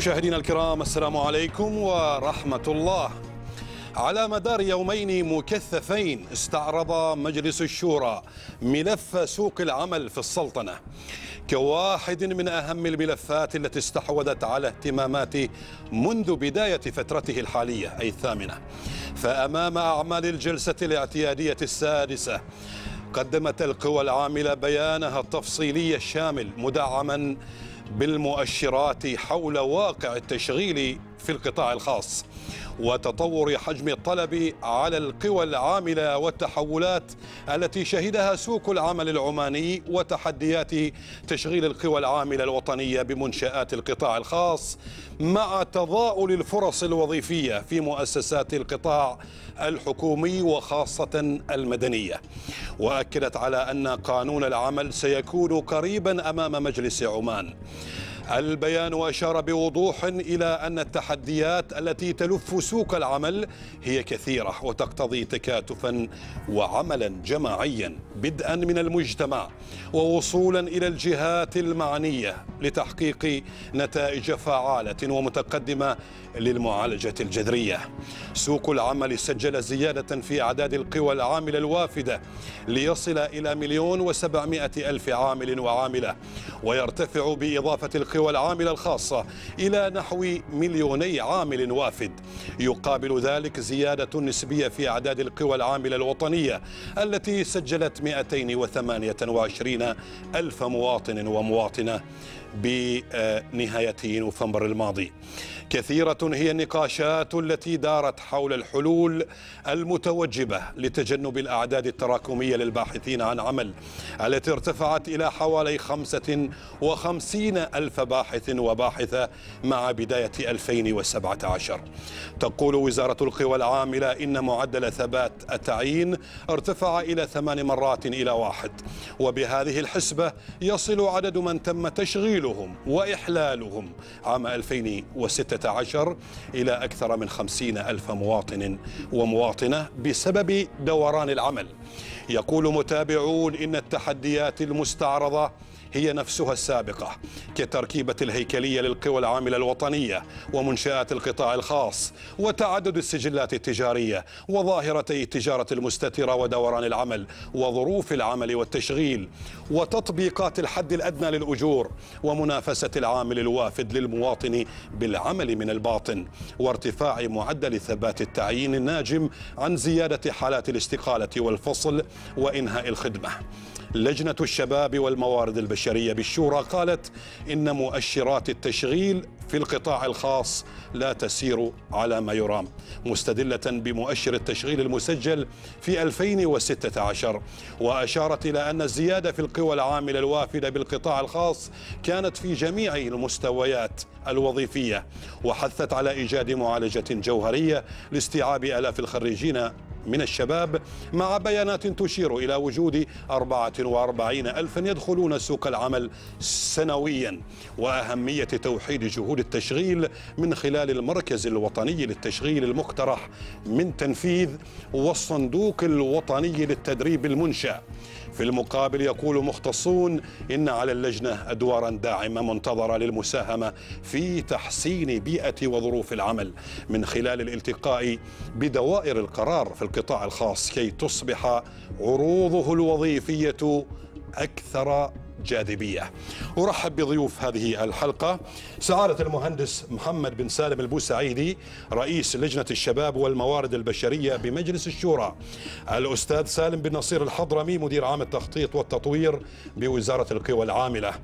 مشاهدينا الكرام السلام عليكم ورحمة الله على مدار يومين مكثفين استعرض مجلس الشورى ملف سوق العمل في السلطنة كواحد من أهم الملفات التي استحوذت على اهتماماته منذ بداية فترته الحالية أي الثامنة فأمام أعمال الجلسة الاعتيادية السادسة قدمت القوى العاملة بيانها التفصيلي الشامل مدعما بالمؤشرات حول واقع التشغيل في القطاع الخاص وتطور حجم الطلب على القوى العاملة والتحولات التي شهدها سوق العمل العماني وتحديات تشغيل القوى العاملة الوطنية بمنشآت القطاع الخاص مع تضاؤل الفرص الوظيفية في مؤسسات القطاع الحكومي وخاصة المدنية وأكدت على أن قانون العمل سيكون قريبا أمام مجلس عمان البيان أشار بوضوح إلى أن التحديات التي تلف سوق العمل هي كثيرة وتقتضي تكاتفا وعملا جماعيا بدءا من المجتمع ووصولا إلى الجهات المعنية لتحقيق نتائج فعالة ومتقدمة للمعالجة الجذرية سوق العمل سجل زيادة في أعداد القوى العاملة الوافدة ليصل إلى مليون وسبعمائة ألف عامل وعاملة ويرتفع بإضافة القوى القوى العاملة الخاصة إلى نحو مليوني عامل وافد يقابل ذلك زيادة نسبية في أعداد القوى العاملة الوطنية التي سجلت 228 ألف مواطن ومواطنة بنهاية نوفمبر الماضي كثيرة هي النقاشات التي دارت حول الحلول المتوجبة لتجنب الأعداد التراكمية للباحثين عن عمل التي ارتفعت إلى حوالي 55 ألف باحث وباحثة مع بداية 2017 تقول وزارة القوى العاملة إن معدل ثبات التعيين ارتفع إلى ثمان مرات إلى واحد وبهذه الحسبة يصل عدد من تم تشغيل تحويلهم وإحلالهم عام 2016 إلى أكثر من خمسين ألف مواطن ومواطنة بسبب دوران العمل يقول متابعون إن التحديات المستعرضة هي نفسها السابقة كتركيبة الهيكلية للقوى العاملة الوطنية ومنشآت القطاع الخاص وتعدد السجلات التجارية وظاهرتي التجارة المستترة ودوران العمل وظروف العمل والتشغيل وتطبيقات الحد الأدنى للأجور ومنافسة العامل الوافد للمواطن بالعمل من الباطن وارتفاع معدل ثبات التعيين الناجم عن زيادة حالات الاستقالة والفصل وإنهاء الخدمة لجنة الشباب والموارد البشرية بالشورى قالت إن مؤشرات التشغيل في القطاع الخاص لا تسير على ما يرام مستدلة بمؤشر التشغيل المسجل في 2016 وأشارت إلى أن الزيادة في القوى العاملة الوافدة بالقطاع الخاص كانت في جميع المستويات الوظيفية وحثت على إيجاد معالجة جوهرية لاستيعاب آلاف الخريجين من الشباب مع بيانات تشير إلى وجود 44 ألفا يدخلون سوق العمل سنويا وأهمية توحيد جهود التشغيل من خلال المركز الوطني للتشغيل المقترح من تنفيذ والصندوق الوطني للتدريب المنشأ في المقابل يقول مختصون إن على اللجنة أدوارا داعمة منتظرة للمساهمة في تحسين بيئة وظروف العمل من خلال الالتقاء بدوائر القرار في القطاع الخاص كي تصبح عروضه الوظيفية أكثر جاذبية أرحب بضيوف هذه الحلقة سعادة المهندس محمد بن سالم البوسعيدي رئيس لجنة الشباب والموارد البشرية بمجلس الشورى الأستاذ سالم بن نصير الحضرمي مدير عام التخطيط والتطوير بوزارة القوى العاملة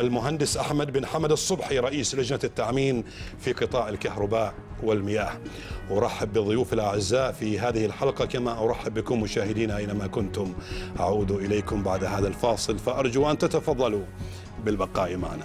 المهندس أحمد بن حمد الصبحي رئيس لجنة التعمين في قطاع الكهرباء والمياه أرحب بضيوف الأعزاء في هذه الحلقة كما أرحب بكم مشاهدينا أينما كنتم أعود إليكم بعد هذا الفاصل فأرجو أن تتفضلوا بالبقاء معنا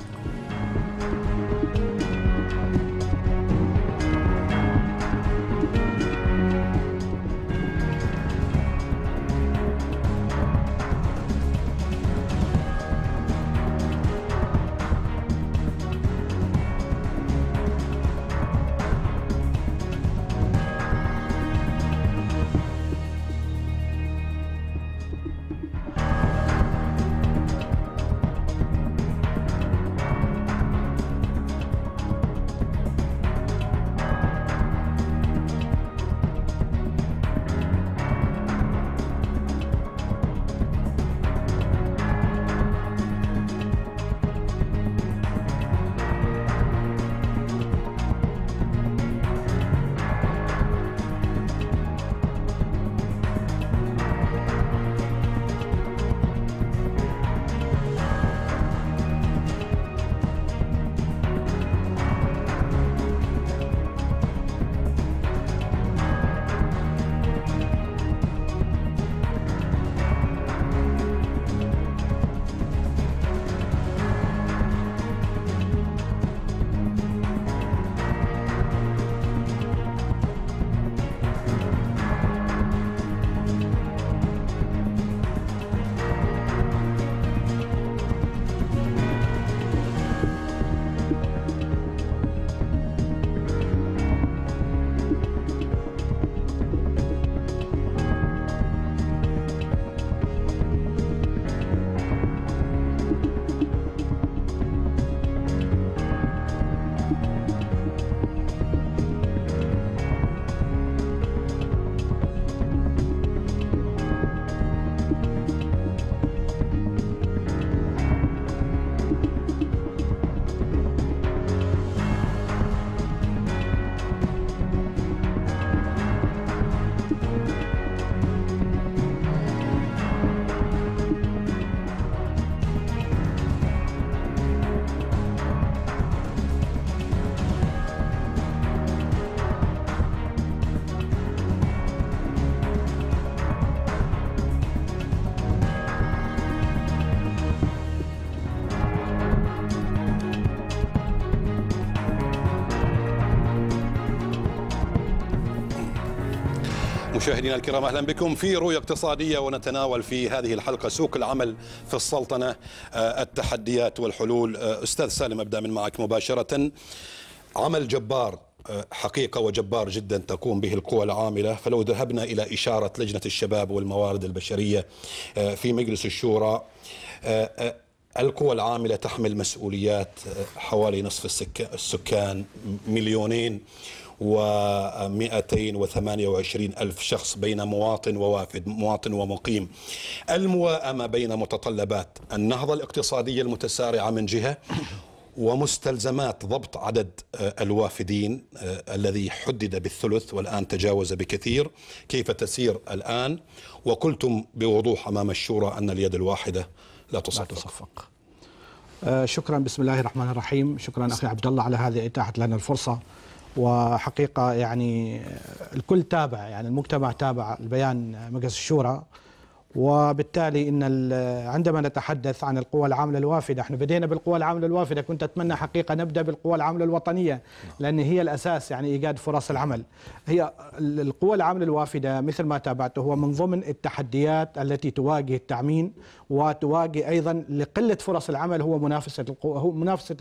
مشاهدينا الكرام اهلا بكم في رؤيه اقتصاديه ونتناول في هذه الحلقه سوق العمل في السلطنه آه، التحديات والحلول آه، استاذ سالم ابدا من معك مباشره عمل جبار آه، حقيقه وجبار جدا تقوم به القوى العامله فلو ذهبنا الى اشاره لجنه الشباب والموارد البشريه في مجلس الشورى القوى العامله تحمل مسؤوليات حوالي نصف السكان مليونين و228 ألف شخص بين مواطن ووافد مواطن ومقيم المواءمة بين متطلبات النهضة الاقتصادية المتسارعة من جهة ومستلزمات ضبط عدد آه، الوافدين آه، الذي حدد بالثلث والآن تجاوز بكثير كيف تسير الآن وقلتم بوضوح أمام الشورى أن اليد الواحدة لا تصفق, لا تصفق. آه، شكرا بسم الله الرحمن الرحيم شكرا أخي عبد الله على هذه إتاحة لنا الفرصة وحقيقه يعني الكل تابع يعني المجتمع تابع البيان مجلس الشورى وبالتالي ان عندما نتحدث عن القوى العامله الوافده احنا بدينا بالقوى العامله الوافده كنت اتمنى حقيقه نبدا بالقوى العامله الوطنيه نعم. لان هي الاساس يعني ايجاد فرص العمل هي القوى العامله الوافده مثل ما تابعته هو من ضمن التحديات التي تواجه التعميم وتواجه ايضا لقله فرص العمل هو منافسه القوى هو منافسه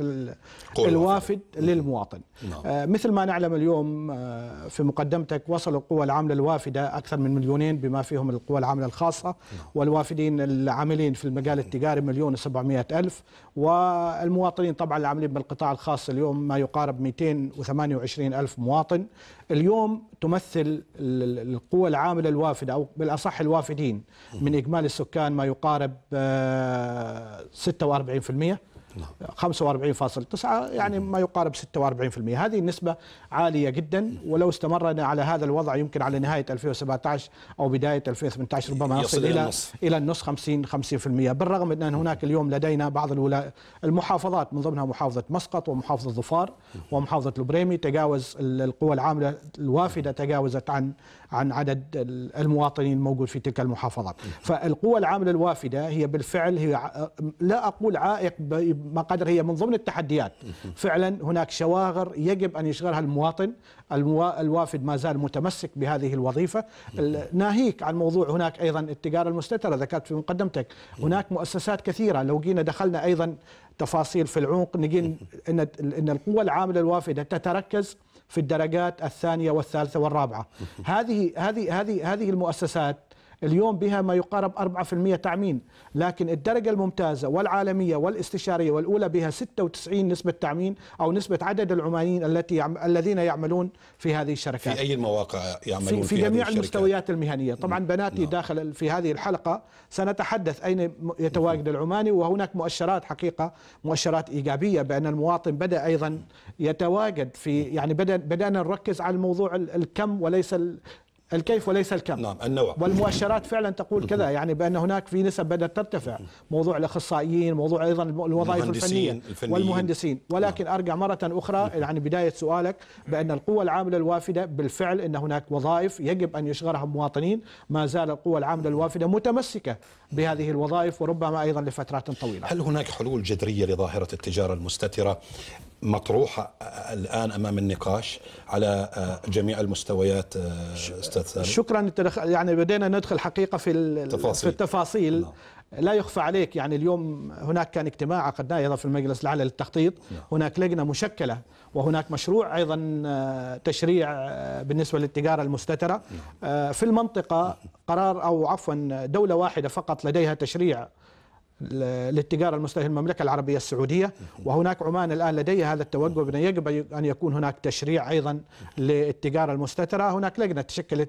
الوافد للمواطن نعم. آه، مثل ما نعلم اليوم آه، في مقدمتك وصل القوى العامله الوافده اكثر من مليونين بما فيهم القوى العامله الخاصه نعم. والوافدين العاملين في المجال التجاري مليون و700 ألف والمواطنين طبعا العاملين بالقطاع الخاص اليوم ما يقارب 228 ألف مواطن اليوم تمثل القوى العاملة الوافدة أو بالأصح الوافدين من إجمالي السكان ما يقارب 46% آه، 45.9 يعني ما يقارب 46% هذه النسبة عالية جدا ولو استمرنا على هذا الوضع يمكن على نهاية 2017 أو بداية 2018 ربما نصل إلى النصف. إلى النصف 50 50% بالرغم من أن هناك اليوم لدينا بعض المحافظات من ضمنها محافظة مسقط ومحافظة ظفار ومحافظة البريمي تجاوز القوى العاملة الوافدة تجاوزت عن عن عدد المواطنين الموجود في تلك المحافظات فالقوى العاملة الوافدة هي بالفعل هي لا أقول عائق ما قدر هي من ضمن التحديات فعلا هناك شواغر يجب أن يشغلها المواطن الوافد ما زال متمسك بهذه الوظيفة ناهيك عن موضوع هناك أيضا التجارة المستترة ذكرت في مقدمتك هناك مؤسسات كثيرة لو جينا دخلنا أيضا تفاصيل في العمق نجين ان ان القوه العامله الوافده تتركز في الدرجات الثانيه والثالثه والرابعه هذه هذه هذه هذه المؤسسات اليوم بها ما يقارب 4% تعميم لكن الدرجة الممتازة والعالمية والاستشارية والأولى بها 96 نسبة تعميم أو نسبة عدد العمانيين التي يعم الذين يعملون في هذه الشركات في أي المواقع يعملون في, في, في جميع هذه المستويات المهنية نعم. طبعا بناتي نعم. داخل في هذه الحلقة سنتحدث أين يتواجد العماني وهناك مؤشرات حقيقة مؤشرات إيجابية بأن المواطن بدأ أيضا يتواجد في يعني بدأ بدأنا نركز على الموضوع الكم وليس الكيف وليس الكم نعم النوع والمؤشرات فعلا تقول كذا يعني بان هناك في نسب بدات ترتفع موضوع الاخصائيين موضوع ايضا الوظائف الفنيه الفنيين. والمهندسين ولكن نعم. ارجع مره اخرى يعني بدايه سؤالك بان القوى العامله الوافده بالفعل ان هناك وظائف يجب ان يشغلها المواطنين ما زال القوى العامله الوافده متمسكه بهذه الوظائف وربما ايضا لفترات طويله هل هناك حلول جذريه لظاهره التجاره المستتره مطروحه الان امام النقاش على آه، جميع المستويات آه، استاذ سالم شكرا انت يعني بدينا ندخل حقيقه في التفاصيل, في التفاصيل. نعم. لا يخفى عليك يعني اليوم هناك كان اجتماع عقدناه ايضا في المجلس الاعلى للتخطيط نعم. هناك لجنه مشكله وهناك مشروع ايضا آه، تشريع بالنسبه للتجاره المستتره نعم. في المنطقه قرار او عفوا دوله واحده فقط لديها تشريع للتجارة المستهلكة المملكة العربية السعودية وهناك عمان الآن لديها هذا التوجه بأن يجب أن يكون هناك تشريع أيضا للتجارة المستترة هناك لجنة تشكلت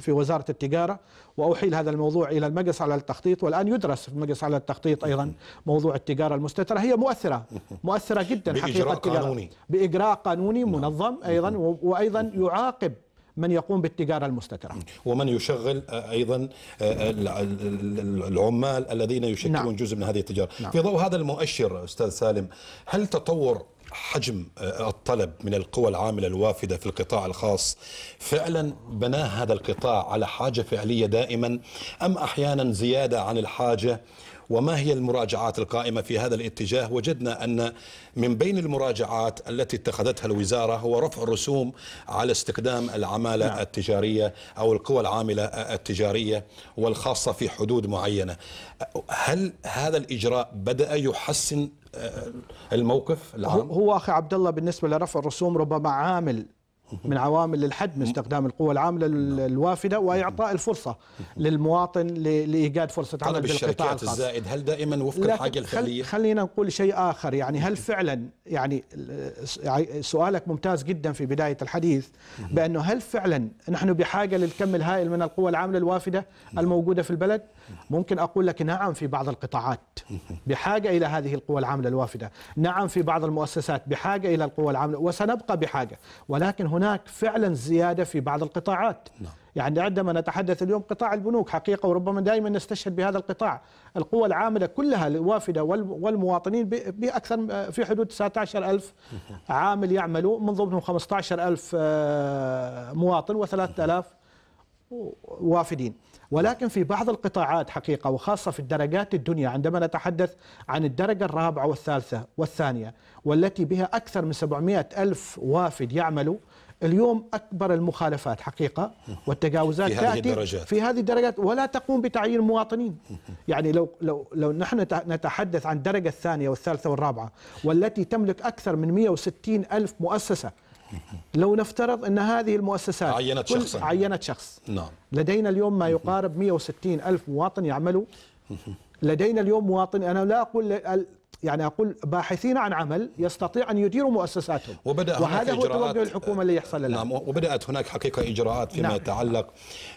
في وزارة التجارة وأحيل هذا الموضوع إلى المجلس على التخطيط والآن يدرس في المجلس على التخطيط أيضا موضوع التجارة المستترة هي مؤثرة مؤثرة جدا حقيقة بإجراء قانوني بإجراء قانوني منظم أيضا وأيضا يعاقب من يقوم بالتجارة المستترة ومن يشغل آه، أيضا آه، آه، العمال الذين يشكلون نعم. جزء من هذه التجارة نعم. في ضوء هذا المؤشر أستاذ سالم هل تطور حجم الطلب من القوى العاملة الوافدة في القطاع الخاص فعلا بناه هذا القطاع على حاجة فعلية دائما أم أحيانا زيادة عن الحاجة وما هي المراجعات القائمة في هذا الاتجاه وجدنا أن من بين المراجعات التي اتخذتها الوزارة هو رفع الرسوم على استخدام العمالة نعم. التجارية أو القوى العاملة التجارية والخاصة في حدود معينة هل هذا الإجراء بدأ يحسن آه، الموقف العام؟ هو أخي عبد الله بالنسبة لرفع الرسوم ربما عامل من عوامل الحد من استخدام القوة العاملة الوافدة نعم. وإعطاء الفرصة للمواطن لإيجاد فرصة عمل بالقطاع الخاص الزائد هل دائما وفق الحاجة الفعلية؟ خلينا نقول شيء آخر يعني هل فعلا يعني, يعني سؤالك ممتاز جدا في بداية الحديث بأنه هل فعلا نحن بحاجة للكم الهائل من القوة العاملة الوافدة نعم. الموجودة في البلد؟ ممكن أقول لك نعم في بعض القطاعات بحاجة إلى هذه القوى العاملة الوافدة نعم في بعض المؤسسات بحاجة إلى القوى العاملة وسنبقى بحاجة ولكن هناك فعلا زيادة في بعض القطاعات نعم. يعني عندما نتحدث اليوم قطاع البنوك حقيقة وربما دائما نستشهد بهذا القطاع القوى العاملة كلها الوافدة والمواطنين بأكثر في حدود 19 ألف عامل يعملوا من ضمنهم 15 ألف آه، مواطن و3000 وافدين ولكن في بعض القطاعات حقيقة وخاصة في الدرجات الدنيا عندما نتحدث عن الدرجة الرابعة والثالثة والثانية والتي بها أكثر من 700 ألف وافد يعملوا اليوم أكبر المخالفات حقيقة والتجاوزات في هذه تأتي الدرجات. في هذه الدرجات ولا تقوم بتعيين مواطنين يعني لو, لو, لو نحن نتحدث عن الدرجة الثانية والثالثة والرابعة والتي تملك أكثر من 160 ألف مؤسسة لو نفترض أن هذه المؤسسات عينت شخصا عينت شخص نعم لدينا اليوم ما يقارب 160 ألف مواطن يعملوا لدينا اليوم مواطن أنا لا أقول يعني اقول باحثين عن عمل يستطيع ان يديروا مؤسساتهم وبدا هناك وهذا هو توجه الحكومه اللي يحصل لها نعم وبدات هناك حقيقه اجراءات فيما نعم. يتعلق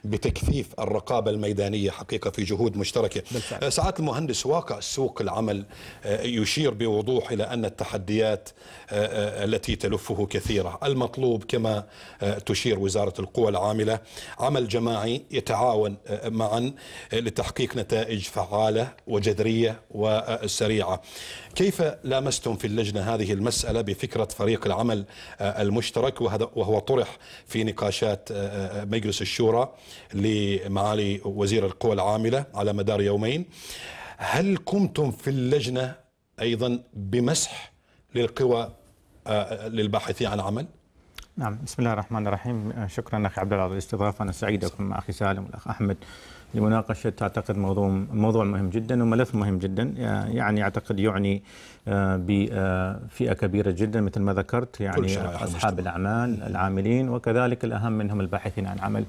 بتكثيف الرقابه الميدانيه حقيقه في جهود مشتركه بالفعل. آه، ساعات المهندس واقع سوق العمل آه، يشير بوضوح الى ان التحديات آه، التي تلفه كثيره المطلوب كما تشير وزاره القوى العامله عمل جماعي يتعاون معا لتحقيق نتائج فعاله وجذريه وسريعه كيف لامستم في اللجنة هذه المسألة بفكرة فريق العمل آه، المشترك وهذا وهو طرح في نقاشات آه، آه، مجلس الشورى لمعالي وزير القوى العاملة على مدار يومين هل قمتم في اللجنة أيضا بمسح للقوى للباحثين عن عمل؟ نعم بسم الله الرحمن الرحيم شكرا اخي عبد الله الاستضافه انا سعيد اكون مع اخي سالم والاخ احمد لمناقشه اعتقد موضوع موضوع مهم جدا وملف مهم جدا يعني اعتقد يعني آه، بفئه آه، كبيره جدا مثل ما ذكرت يعني اصحاب الاعمال العاملين وكذلك الاهم منهم الباحثين عن عمل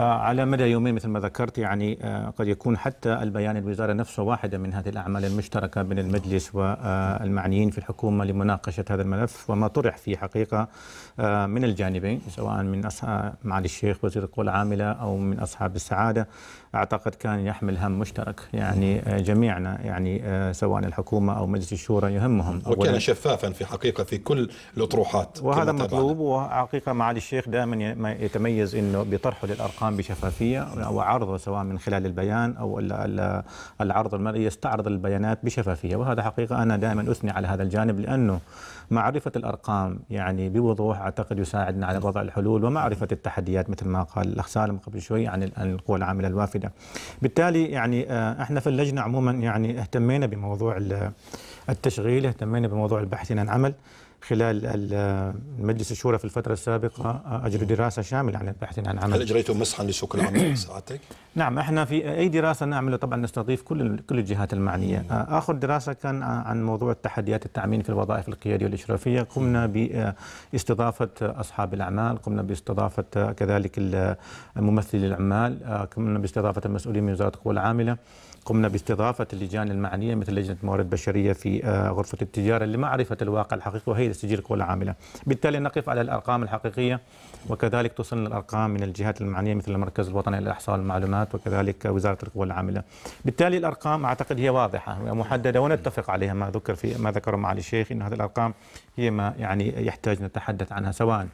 آه، على مدى يومين مثل ما ذكرت يعني آه، قد يكون حتى البيان الوزارة نفسه واحدة من هذه الأعمال المشتركة بين المجلس والمعنيين في الحكومة لمناقشة هذا الملف وما طرح فيه حقيقة آه، من الجانبين سواء من معالي الشيخ وزير القوى العاملة أو من أصحاب السعادة اعتقد كان يحمل هم مشترك يعني آه، جميعنا يعني آه، سواء الحكومه او مجلس الشورى يهمهم وكان شفافا في حقيقه في كل الاطروحات وهذا مطلوب وحقيقه معالي الشيخ دائما يتميز انه بطرحه للارقام بشفافيه وعرضه سواء من خلال البيان او العرض المرئي يستعرض البيانات بشفافيه وهذا حقيقه انا دائما اثني على هذا الجانب لانه معرفة الأرقام يعني بوضوح أعتقد يساعدنا على وضع الحلول ومعرفة التحديات مثل ما قال الأخ سالم قبل شوي عن القوى العاملة الوافدة بالتالي يعني آه، احنا في اللجنة عموما يعني اهتمينا بموضوع التشغيل اهتمينا بموضوع البحث عن عمل خلال مجلس الشورى في الفترة السابقة آه، أجروا دراسة شاملة عن البحث عن عمل هل أجريتم مسحا لسوق العمل ساعتك؟ نعم احنا في أي دراسة نعمله طبعا نستضيف كل كل الجهات المعنية آه، آخر دراسة كان آه، عن موضوع تحديات التعميم في الوظائف القيادية والإشرافية قمنا باستضافة أصحاب الأعمال قمنا باستضافة كذلك ممثلي العمال قمنا باستضافة المسؤولين من وزارة القوى العاملة قمنا باستضافة اللجان المعنية مثل لجنة موارد بشرية في آه، غرفة التجارة لمعرفة الواقع الحقيقي وهي تسجيل القوى العاملة بالتالي نقف على الأرقام الحقيقية وكذلك توصلنا الأرقام من الجهات المعنية مثل المركز الوطني للإحصاء والمعلومات وكذلك وزارة القوى العاملة بالتالي الأرقام أعتقد هي واضحة ومحددة ونتفق عليها ما ذكر في ما ذكره معالي الشيخ أن هذه الأرقام هي ما يعني يحتاج نتحدث عنها سواء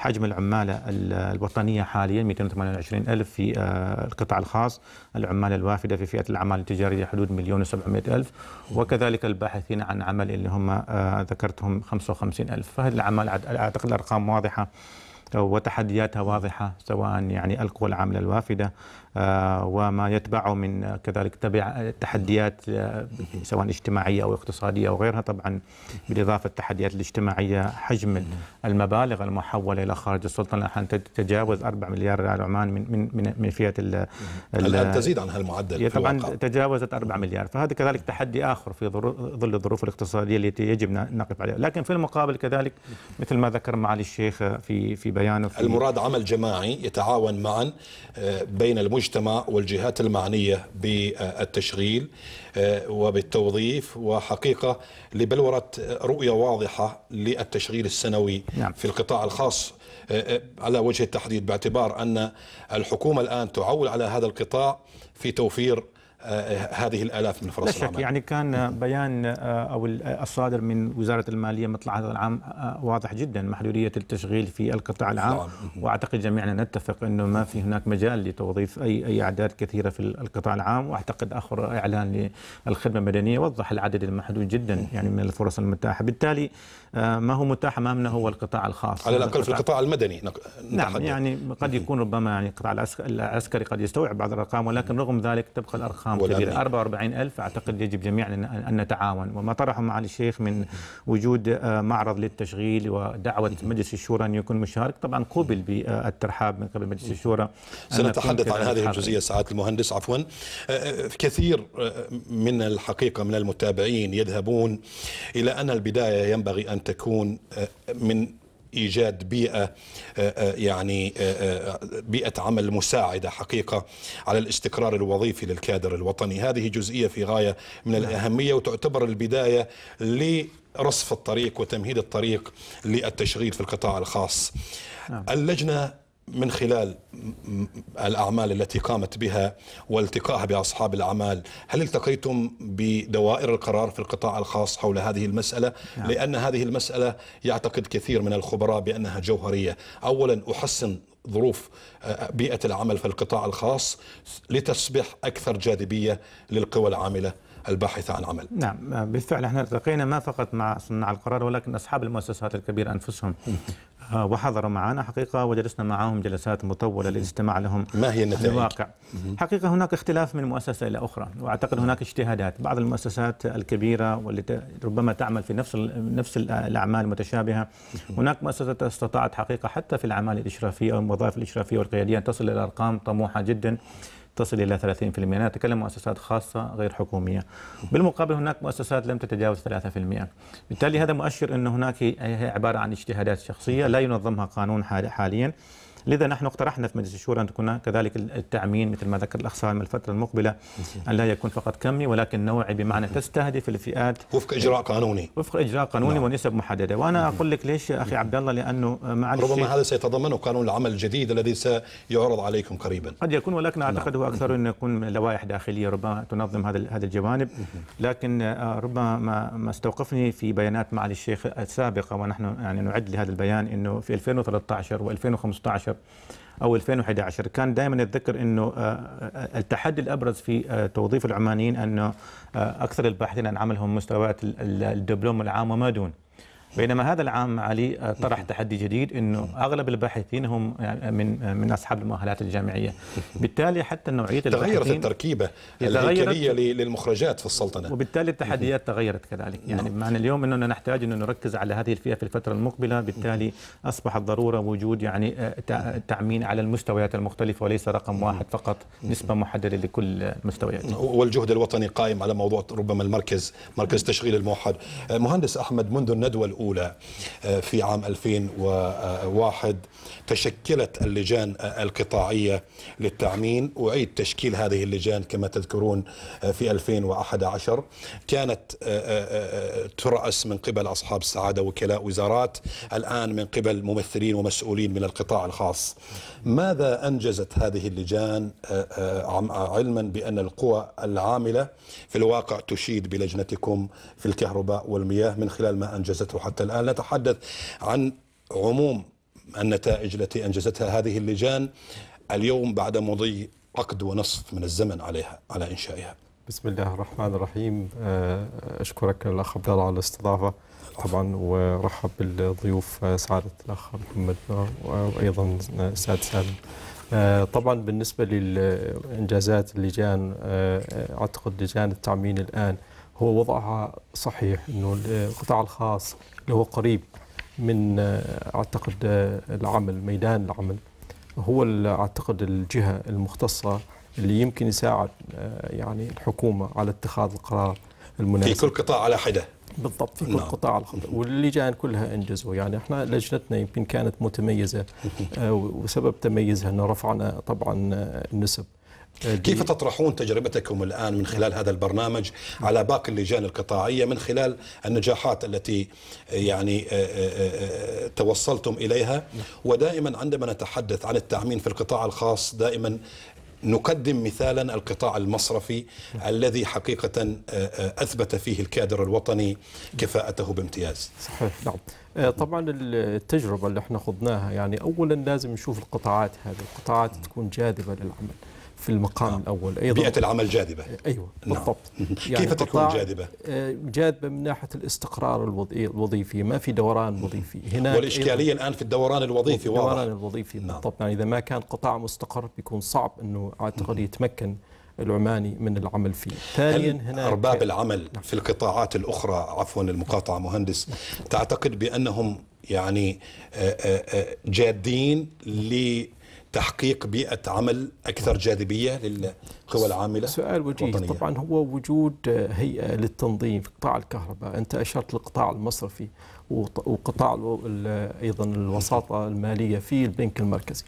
حجم العمالة الوطنية حاليا 228 ألف في آه، القطاع الخاص العمالة الوافدة في فئة الأعمال التجارية حدود مليون و700 ألف وكذلك الباحثين عن عمل اللي هم آه، ذكرتهم 55 ألف فهذه الأعمال أعتقد الأرقام واضحة وتحدياتها واضحة سواء يعني القوى العاملة الوافدة آه، وما يتبعه من كذلك تبع تحديات آه، سواء اجتماعيه او اقتصاديه او غيرها طبعا بالاضافه التحديات الاجتماعيه حجم المبالغ المحوله الى خارج السلطه الان تتجاوز 4 مليار ريال عمان من من من, من فئه الان تزيد عن هالمعدل إيه، طبعا تجاوزت 4 مليار فهذا كذلك تحدي اخر في ظل الظروف الاقتصاديه التي يجب نقف عليها لكن في المقابل كذلك مثل ما ذكر معالي الشيخ في في بيانه في المراد عمل جماعي يتعاون معا آه، بين المجتمع المجتمع والجهات المعنية بالتشغيل آه، وبالتوظيف وحقيقة لبلورة رؤية واضحة للتشغيل السنوي نعم. في القطاع الخاص آه، آه، على وجه التحديد باعتبار أن الحكومة الآن تعول على هذا القطاع في توفير هذه الالاف من فرص لا شك العمل يعني كان بيان آه، او الصادر من وزاره الماليه مطلع هذا العام آه، واضح جدا محدوديه التشغيل في القطاع نعم. العام واعتقد جميعنا نتفق انه ما في هناك مجال لتوظيف اي اي اعداد كثيره في القطاع العام واعتقد اخر اعلان للخدمه المدنيه وضح العدد المحدود جدا يعني من الفرص المتاحه بالتالي آه، ما هو متاح امامنا هو القطاع الخاص على الاقل في القطاع المدني نعم, نعم، يعني قد يكون ربما يعني القطاع العسكري قد يستوعب بعض الارقام ولكن رغم ذلك تبقى الارقام كبيره 44000 اعتقد يجب جميعا ان نتعاون وما طرحه معالي الشيخ من وجود آه، معرض للتشغيل ودعوه مجلس الشورى ان يكون مشارك طبعا قوبل بالترحاب من قبل مجلس الشورى سنتحدث عن هذه الجزئيه سعاده المهندس عفوا آه، كثير من الحقيقه من المتابعين يذهبون الى ان البدايه ينبغي ان أن تكون آه، من ايجاد بيئه آه، آه، يعني بيئه عمل مساعده حقيقه على الاستقرار الوظيفي للكادر الوطني، هذه جزئيه في غايه من نعم. الاهميه وتعتبر البدايه لرصف الطريق وتمهيد الطريق للتشغيل في القطاع الخاص. نعم. اللجنه من خلال الأعمال التي قامت بها والتقائها بأصحاب الأعمال هل التقيتم بدوائر القرار في القطاع الخاص حول هذه المسألة نعم. لأن هذه المسألة يعتقد كثير من الخبراء بأنها جوهرية أولا أحسن ظروف آه، بيئة العمل في القطاع الخاص لتصبح أكثر جاذبية للقوى العاملة الباحثة عن عمل نعم بالفعل احنا التقينا ما فقط مع صناع القرار ولكن أصحاب المؤسسات الكبيرة أنفسهم آه، وحضروا معنا حقيقة وجلسنا معهم جلسات مطولة للاستماع لهم ما هي النتائج؟ الواقع حقيقة هناك اختلاف من مؤسسة إلى أخرى وأعتقد هناك اجتهادات بعض المؤسسات الكبيرة والتي ربما تعمل في نفس نفس الأعمال المتشابهة هناك مؤسسة استطاعت حقيقة حتى في الأعمال الإشرافية والوظائف الإشرافية والقيادية أن تصل إلى أرقام طموحة جدا تصل إلى 30% نتكلم أتكلم مؤسسات خاصة غير حكومية بالمقابل هناك مؤسسات لم تتجاوز 3% بالتالي هذا مؤشر أن هناك عبارة عن اجتهادات شخصية لا ينظمها قانون حاليا لذا نحن اقترحنا في مجلس الشورى أن تكون كذلك التعميم مثل ما ذكر الأخ سالم الفترة المقبلة أن لا يكون فقط كمي ولكن نوعي بمعنى تستهدف الفئات وفق إجراء قانوني وفق إجراء قانوني نعم. ونسب محددة وأنا أقول لك ليش يا أخي عبد الله لأنه مع ربما هذا سيتضمنه قانون العمل الجديد الذي سيعرض عليكم قريبا قد يكون ولكن نعم. أعتقد هو أكثر انه يكون لوائح داخلية ربما تنظم هذا هذا الجوانب لكن آه، ربما ما استوقفني في بيانات معالي الشيخ السابقة ونحن يعني نعد لهذا البيان أنه في 2013 و2015 المركب او 2011 كان دائما يتذكر انه آه، آه، التحدي الابرز في آه، توظيف العمانيين انه اكثر الباحثين عن عملهم مستويات الدبلوم العام وما دون بينما هذا العام علي آه، طرح نعم. تحدي جديد انه اغلب الباحثين هم آه، من آه، من اصحاب المؤهلات الجامعيه بالتالي حتى نوعيه تغيرت التركيبه الهيكليه للمخرجات في السلطنه وبالتالي التحديات تغيرت كذلك يعني بمعنى نعم. اليوم اننا نحتاج انه نركز على هذه الفئه في الفتره المقبله بالتالي اصبحت ضروره وجود يعني تعمين على المستويات المختلفه وليس رقم نعم. واحد فقط نسبه محدده لكل المستويات والجهد الوطني قائم على موضوع ربما المركز مركز تشغيل الموحد مهندس احمد منذ الندوه الأولى آه، في عام 2001 تشكلت اللجان آه، القطاعية للتعمين أعيد تشكيل هذه اللجان كما تذكرون آه، في 2011 كانت ترأس من قبل أصحاب السعادة وكلاء وزارات الآن من قبل ممثلين ومسؤولين من القطاع الخاص ماذا أنجزت هذه اللجان علما بأن القوى العاملة في الواقع تشيد بلجنتكم في الكهرباء والمياه من خلال ما أنجزته حتى الآن نتحدث عن عموم النتائج التي أنجزتها هذه اللجان اليوم بعد مضي عقد ونصف من الزمن عليها على إنشائها بسم الله الرحمن الرحيم آه، أشكرك الأخ عبدالله على الاستضافة طبعا ورحب بالضيوف آه، سعادة الأخ محمد آه، وأيضا أستاذ سالم طبعا بالنسبة للإنجازات اللجان أعتقد لجان التعمين الآن هو وضعها صحيح أنه القطاع الخاص اللي هو قريب من آه، اعتقد آه، العمل ميدان العمل هو اعتقد الجهه المختصه اللي يمكن يساعد آه، يعني الحكومه على اتخاذ القرار المناسب في كل قطاع على حده بالضبط في كل نعم. قطاع الخضر واللجان كلها انجزوا يعني احنا لجنتنا يمكن كانت متميزه وسبب تميزها انه رفعنا طبعا النسب كيف تطرحون تجربتكم الآن من خلال هذا البرنامج على باقي اللجان القطاعية من خلال النجاحات التي يعني آه، آه، آه، توصلتم إليها ودائما عندما نتحدث عن التعمين في القطاع الخاص دائما نقدم مثالا القطاع المصرفي الذي حقيقة أثبت فيه الكادر الوطني كفاءته بامتياز صحيح نعم طبعا التجربة اللي احنا خضناها يعني أولا لازم نشوف القطاعات هذه القطاعات تكون جاذبة للعمل في المقام آه. الأول أيضا بيئة العمل جاذبة أيوة نعم. بالضبط يعني كيف تكون جاذبة؟ آه، جاذبة من ناحية الاستقرار الوظيفي ما في دوران وظيفي هنا والإشكالية الآن في الدوران الوظيفي واضح الدوران الوظيفي نعم. بالضبط يعني إذا ما كان قطاع مستقر بيكون صعب أنه أعتقد يتمكن العماني من العمل فيه ثانيا هنا أرباب العمل نعم. في القطاعات الأخرى عفوا المقاطعة مهندس تعتقد بأنهم يعني آه، آه، جادين ل تحقيق بيئة عمل أكثر جاذبية للقوى العاملة سؤال وجيه طبعا هو وجود هيئة للتنظيم في قطاع الكهرباء أنت أشرت للقطاع المصرفي وقطاع أيضا الوساطة المالية في البنك المركزي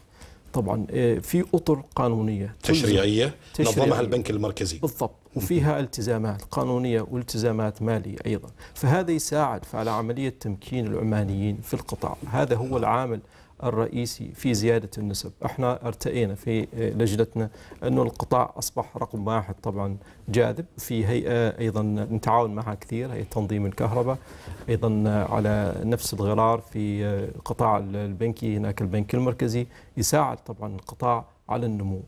طبعا آه، في اطر قانونيه تشريعيه, تشريعية نظمها البنك المركزي بالضبط وفيها التزامات قانونيه والتزامات ماليه ايضا فهذا يساعد على عمليه تمكين العمانيين في القطاع هذا هو العامل الرئيسي في زيادة النسب احنا ارتئينا في آه، لجنتنا أنه القطاع أصبح رقم واحد طبعا جاذب في هيئة أيضا نتعاون معها كثير هيئة تنظيم الكهرباء أيضا آه، على نفس الغرار في القطاع آه، البنكي هناك البنك المركزي يساعد طبعا القطاع على النمو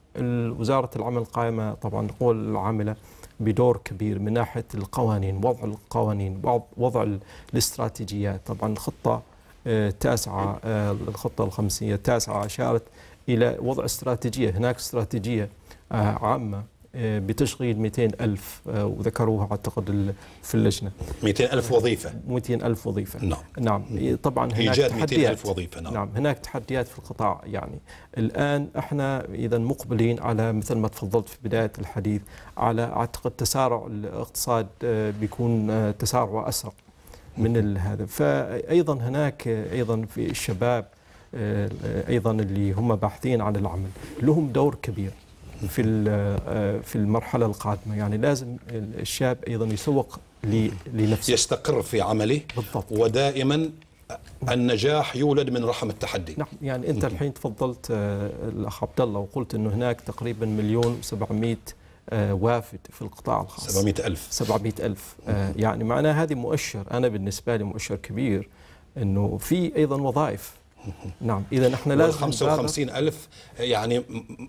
وزارة العمل قائمة طبعا القوى العاملة بدور كبير من ناحية القوانين وضع القوانين وضع الاستراتيجيات طبعا الخطة التاسعة آه، الخطة الخمسية التاسعة أشارت إلى وضع استراتيجية هناك استراتيجية آه، عامة آه، بتشغيل 200 ألف وذكروها أعتقد في اللجنة 200 ألف وظيفة 200 ألف وظيفة نعم نعم طبعا هناك إيجاد 200 ألف وظيفة نعم. نعم هناك تحديات في القطاع يعني الآن احنا إذا مقبلين على مثل ما تفضلت في بداية الحديث على أعتقد تسارع الاقتصاد بيكون تسارعه أسرع من هذا فايضا هناك ايضا في الشباب آه، ايضا اللي هم باحثين عن العمل لهم دور كبير في آه، في المرحله القادمه يعني لازم الشاب ايضا يسوق لنفسه يستقر في عمله بالضبط ودائما النجاح يولد من رحم التحدي نعم يعني انت الحين تفضلت آه، الاخ عبد الله وقلت انه هناك تقريبا مليون و700 آه، وافد في القطاع الخاص 700000 700000 آه، يعني معناها هذه مؤشر أنا بالنسبة لي مؤشر كبير أنه في أيضا وظائف نعم إذا نحن لازم 55000 يعني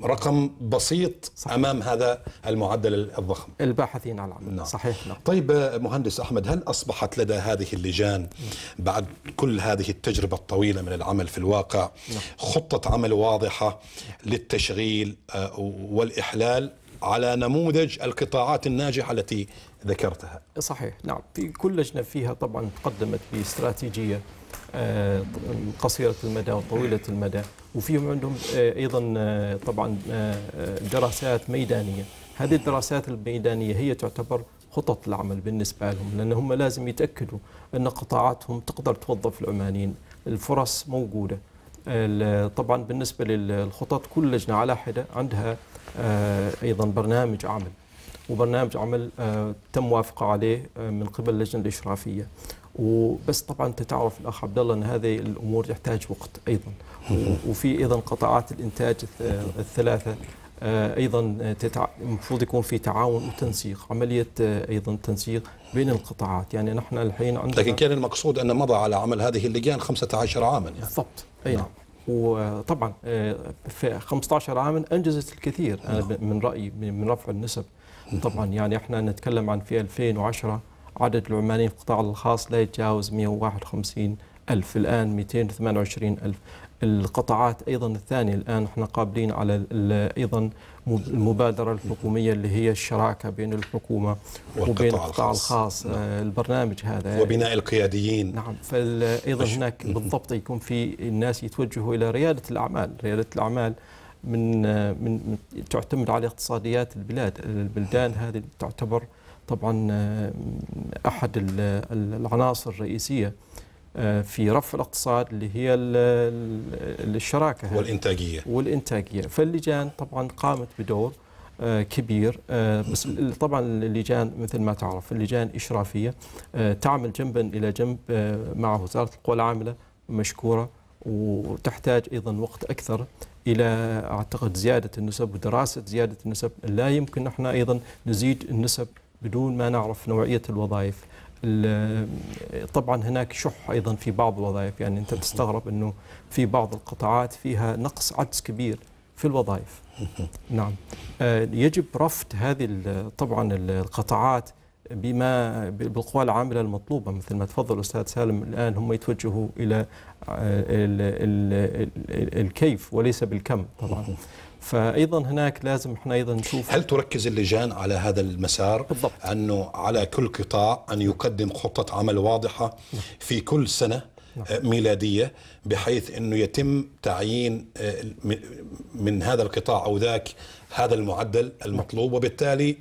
رقم بسيط صحيح. أمام هذا المعدل الضخم الباحثين عن العمل نعم. صحيح نعم. طيب آه، مهندس أحمد هل أصبحت لدى هذه اللجان بعد كل هذه التجربة الطويلة من العمل في الواقع نعم. خطة عمل واضحة نعم. للتشغيل والإحلال على نموذج القطاعات الناجحة التي ذكرتها صحيح نعم في كل لجنة فيها طبعا تقدمت باستراتيجية آه، قصيرة المدى وطويلة المدى وفيهم عندهم آه، أيضا آه، طبعا دراسات ميدانية هذه الدراسات الميدانية هي تعتبر خطط العمل بالنسبة لهم لأن هم لازم يتأكدوا أن قطاعاتهم تقدر توظف العمانيين الفرص موجودة طبعا بالنسبه للخطط كل لجنه على حده عندها آه، ايضا برنامج عمل وبرنامج عمل آه، تم موافقه عليه آه، من قبل اللجنه الاشرافيه وبس طبعا انت تعرف الاخ عبد الله ان هذه الامور تحتاج وقت ايضا وفي ايضا قطاعات الانتاج الثلاثه ايضا المفروض يكون في تعاون وتنسيق عمليه ايضا تنسيق بين القطاعات يعني نحن الحين عندنا لكن كان المقصود أن مضى على عمل هذه اللجان 15 عاما يعني بالضبط أي نعم, نعم. وطبعا آه، في 15 عاما أنجزت الكثير أنا آه، نعم. من رأيي من رفع النسب نعم. طبعا يعني احنا نتكلم عن في 2010 عدد العمالين في القطاع الخاص لا يتجاوز 151 ألف الآن 228 ألف القطاعات ايضا الثانيه الان احنا قابلين على ايضا المبادره الحكوميه اللي هي الشراكه بين الحكومه وبين القطاع الخاص نعم. آه، البرنامج هذا وبناء القياديين نعم فايضا هناك بالضبط يكون في الناس يتوجهوا الى رياده الاعمال رياده الاعمال من آه، من تعتمد على اقتصاديات البلاد البلدان هذه تعتبر طبعا آه، احد العناصر الرئيسيه آه، في رف الاقتصاد اللي هي الشراكه والانتاجيه والانتاجيه فاللجان طبعا قامت بدور آه، كبير آه، بس طبعا اللجان مثل ما تعرف اللجان اشرافيه تعمل جنبا الى جنب مع وزاره القوى العامله مشكوره وتحتاج ايضا وقت اكثر الى اعتقد زياده النسب ودراسه زياده النسب لا يمكن احنا ايضا نزيد النسب بدون ما نعرف نوعيه الوظائف طبعا هناك شح ايضا في بعض الوظائف يعني انت تستغرب انه في بعض القطاعات فيها نقص عدس كبير في الوظائف نعم آه، يجب رفض هذه طبعا القطاعات بما بالقوى العامله المطلوبه مثل ما تفضل الاستاذ سالم الان هم يتوجهوا الى آه، الكيف وليس بالكم طبعا فايضا هناك لازم احنا ايضا نشوف هل تركز اللجان على هذا المسار بالضبط. انه على كل قطاع ان يقدم خطه عمل واضحه في كل سنه نعم. آه، ميلاديه بحيث انه يتم تعيين آه، من هذا القطاع او ذاك هذا المعدل المطلوب وبالتالي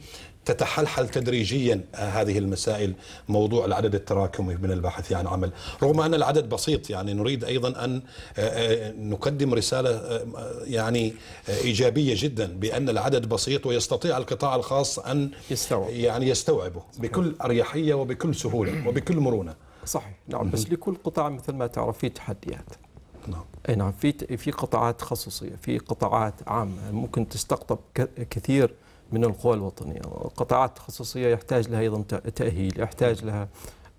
تتحلحل تدريجيا هذه المسائل موضوع العدد التراكمي من الباحثين عن عمل رغم أن العدد بسيط يعني نريد أيضا أن آه، آه، نقدم رسالة آه، يعني إيجابية جدا بأن العدد بسيط ويستطيع القطاع الخاص أن يستوعب. يعني يستوعبه بكل أريحية وبكل سهولة وبكل مرونة صحيح نعم بس لكل قطاع مثل ما تعرف فيه تحديات نعم اي نعم في في قطاعات تخصصيه في قطاعات عامه ممكن تستقطب كثير من القوى الوطنية قطاعات تخصصية يحتاج لها أيضا تأهيل يحتاج لها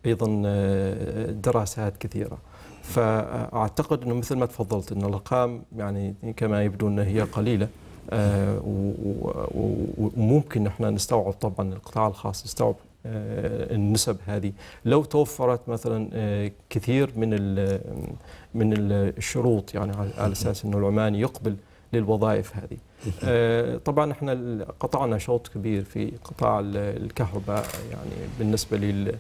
أيضا آه، دراسات كثيرة فأعتقد أنه مثل ما تفضلت أن الأرقام يعني كما يبدو أنها هي قليلة آه، وممكن احنا نستوعب طبعا القطاع الخاص يستوعب آه، النسب هذه لو توفرت مثلا كثير من من الشروط يعني على اساس انه العماني يقبل للوظائف هذه آه، طبعا احنا قطعنا شوط كبير في قطاع الكهرباء يعني بالنسبه لل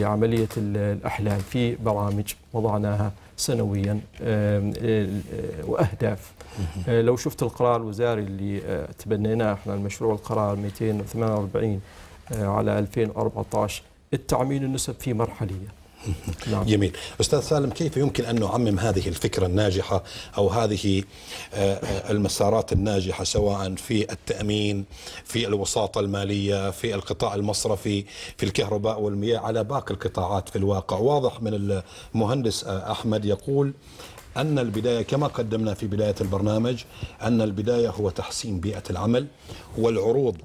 لعملية الأحلام في برامج وضعناها سنويا آه، وأهداف آه، لو شفت القرار الوزاري اللي تبنيناه احنا المشروع القرار 248 على 2014 التعميم النسب في مرحلية نعم. جميل أستاذ سالم كيف يمكن أن نعمم هذه الفكرة الناجحة أو هذه آه، آه، المسارات الناجحة سواء في التأمين في الوساطة المالية في القطاع المصرفي في الكهرباء والمياه على باقي القطاعات في الواقع واضح من المهندس آه، أحمد يقول أن البداية كما قدمنا في بداية البرنامج أن البداية هو تحسين بيئة العمل والعروض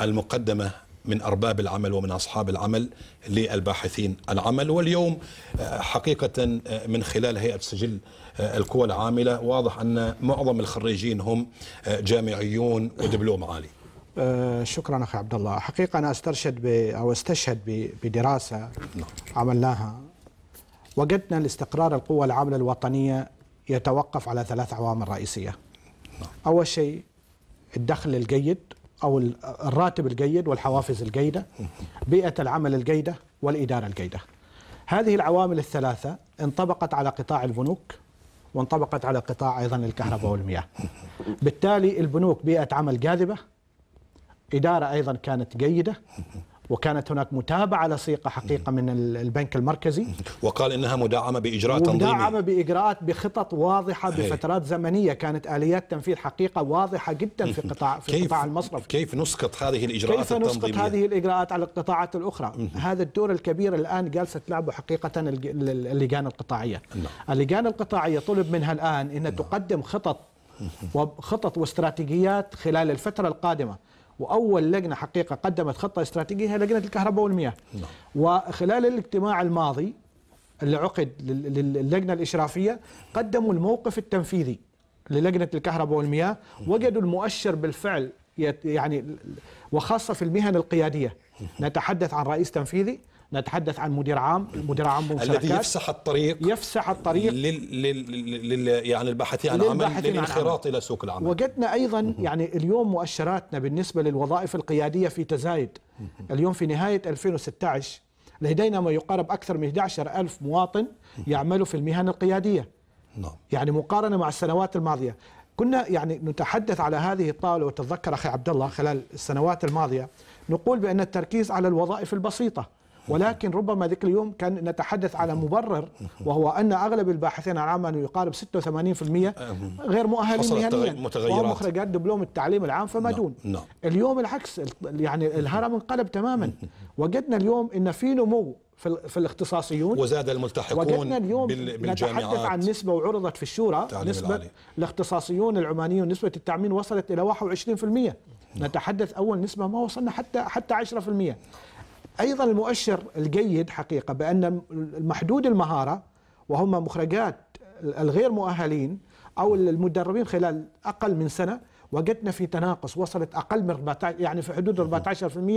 المقدمة من أرباب العمل ومن أصحاب العمل للباحثين العمل واليوم آه، حقيقة آه، من خلال هيئة سجل آه، القوى العاملة واضح أن معظم الخريجين هم جامعيون ودبلوم عالي شكرا اخي عبد الله، حقيقه انا استرشد ب او استشهد بدراسه نعم. عملناها وجدنا الاستقرار القوى العامله الوطنيه يتوقف على ثلاث عوامل رئيسيه. نعم. اول شيء الدخل الجيد أو الراتب الجيد والحوافز الجيدة بيئة العمل الجيدة والإدارة الجيدة هذه العوامل الثلاثة انطبقت على قطاع البنوك وانطبقت على قطاع أيضا الكهرباء والمياه بالتالي البنوك بيئة عمل جاذبة إدارة أيضا كانت جيدة وكانت هناك متابعة لصيقة حقيقة من البنك المركزي وقال إنها مداعمة بإجراء تنظيمي مداعمة بإجراءات بخطط واضحة بفترات زمنية كانت آليات تنفيذ حقيقة واضحة جدا في قطاع في كيف قطاع المصرف كيف نسقط هذه الإجراءات كيف التنظيمية كيف نسقط هذه الإجراءات على القطاعات الأخرى هذا الدور الكبير الآن جالسة تلعبه حقيقة اللجان القطاعية نعم. اللجان القطاعية طلب منها الآن أن نعم. تقدم خطط وخطط واستراتيجيات خلال الفترة القادمة واول لجنه حقيقه قدمت خطه استراتيجيه هي لجنه الكهرباء والمياه. نعم. وخلال الاجتماع الماضي اللي عقد للجنه الاشرافيه قدموا الموقف التنفيذي للجنه الكهرباء والمياه، وجدوا المؤشر بالفعل يعني وخاصه في المهن القياديه نتحدث عن رئيس تنفيذي نتحدث عن مدير عام مدير عام الذي يفسح الطريق يفسح الطريق لل, لل, لل يعني الباحثين عن عمل للانخراط الى سوق العمل وجدنا ايضا يعني اليوم مؤشراتنا بالنسبه للوظائف القياديه في تزايد اليوم في نهايه 2016 لدينا ما يقارب اكثر من 11 ألف مواطن يعملوا في المهن القياديه نعم يعني مقارنه مع السنوات الماضيه كنا يعني نتحدث على هذه الطاوله وتتذكر اخي عبد الله خلال السنوات الماضيه نقول بان التركيز على الوظائف البسيطه ولكن ربما ذلك اليوم كان نتحدث على مبرر وهو أن أغلب الباحثين عن عمل يقارب 86% غير مؤهلين مهنيا وهم مخرجات دبلوم التعليم العام فما نعم، دون نعم. اليوم العكس يعني الهرم انقلب تماما وجدنا اليوم أن في نمو في, الاختصاصيون وزاد الملتحقون وجدنا اليوم بالجامعات نتحدث عن نسبة وعرضت في الشورى نسبة العالي. الاختصاصيون العمانيون نسبة التعميم وصلت إلى 21% نعم. نتحدث أول نسبة ما وصلنا حتى حتى 10% أيضا المؤشر الجيد حقيقة بأن المحدود المهارة وهم مخرجات الغير مؤهلين أو المدربين خلال أقل من سنة وجدنا في تناقص وصلت أقل من 14 يعني في حدود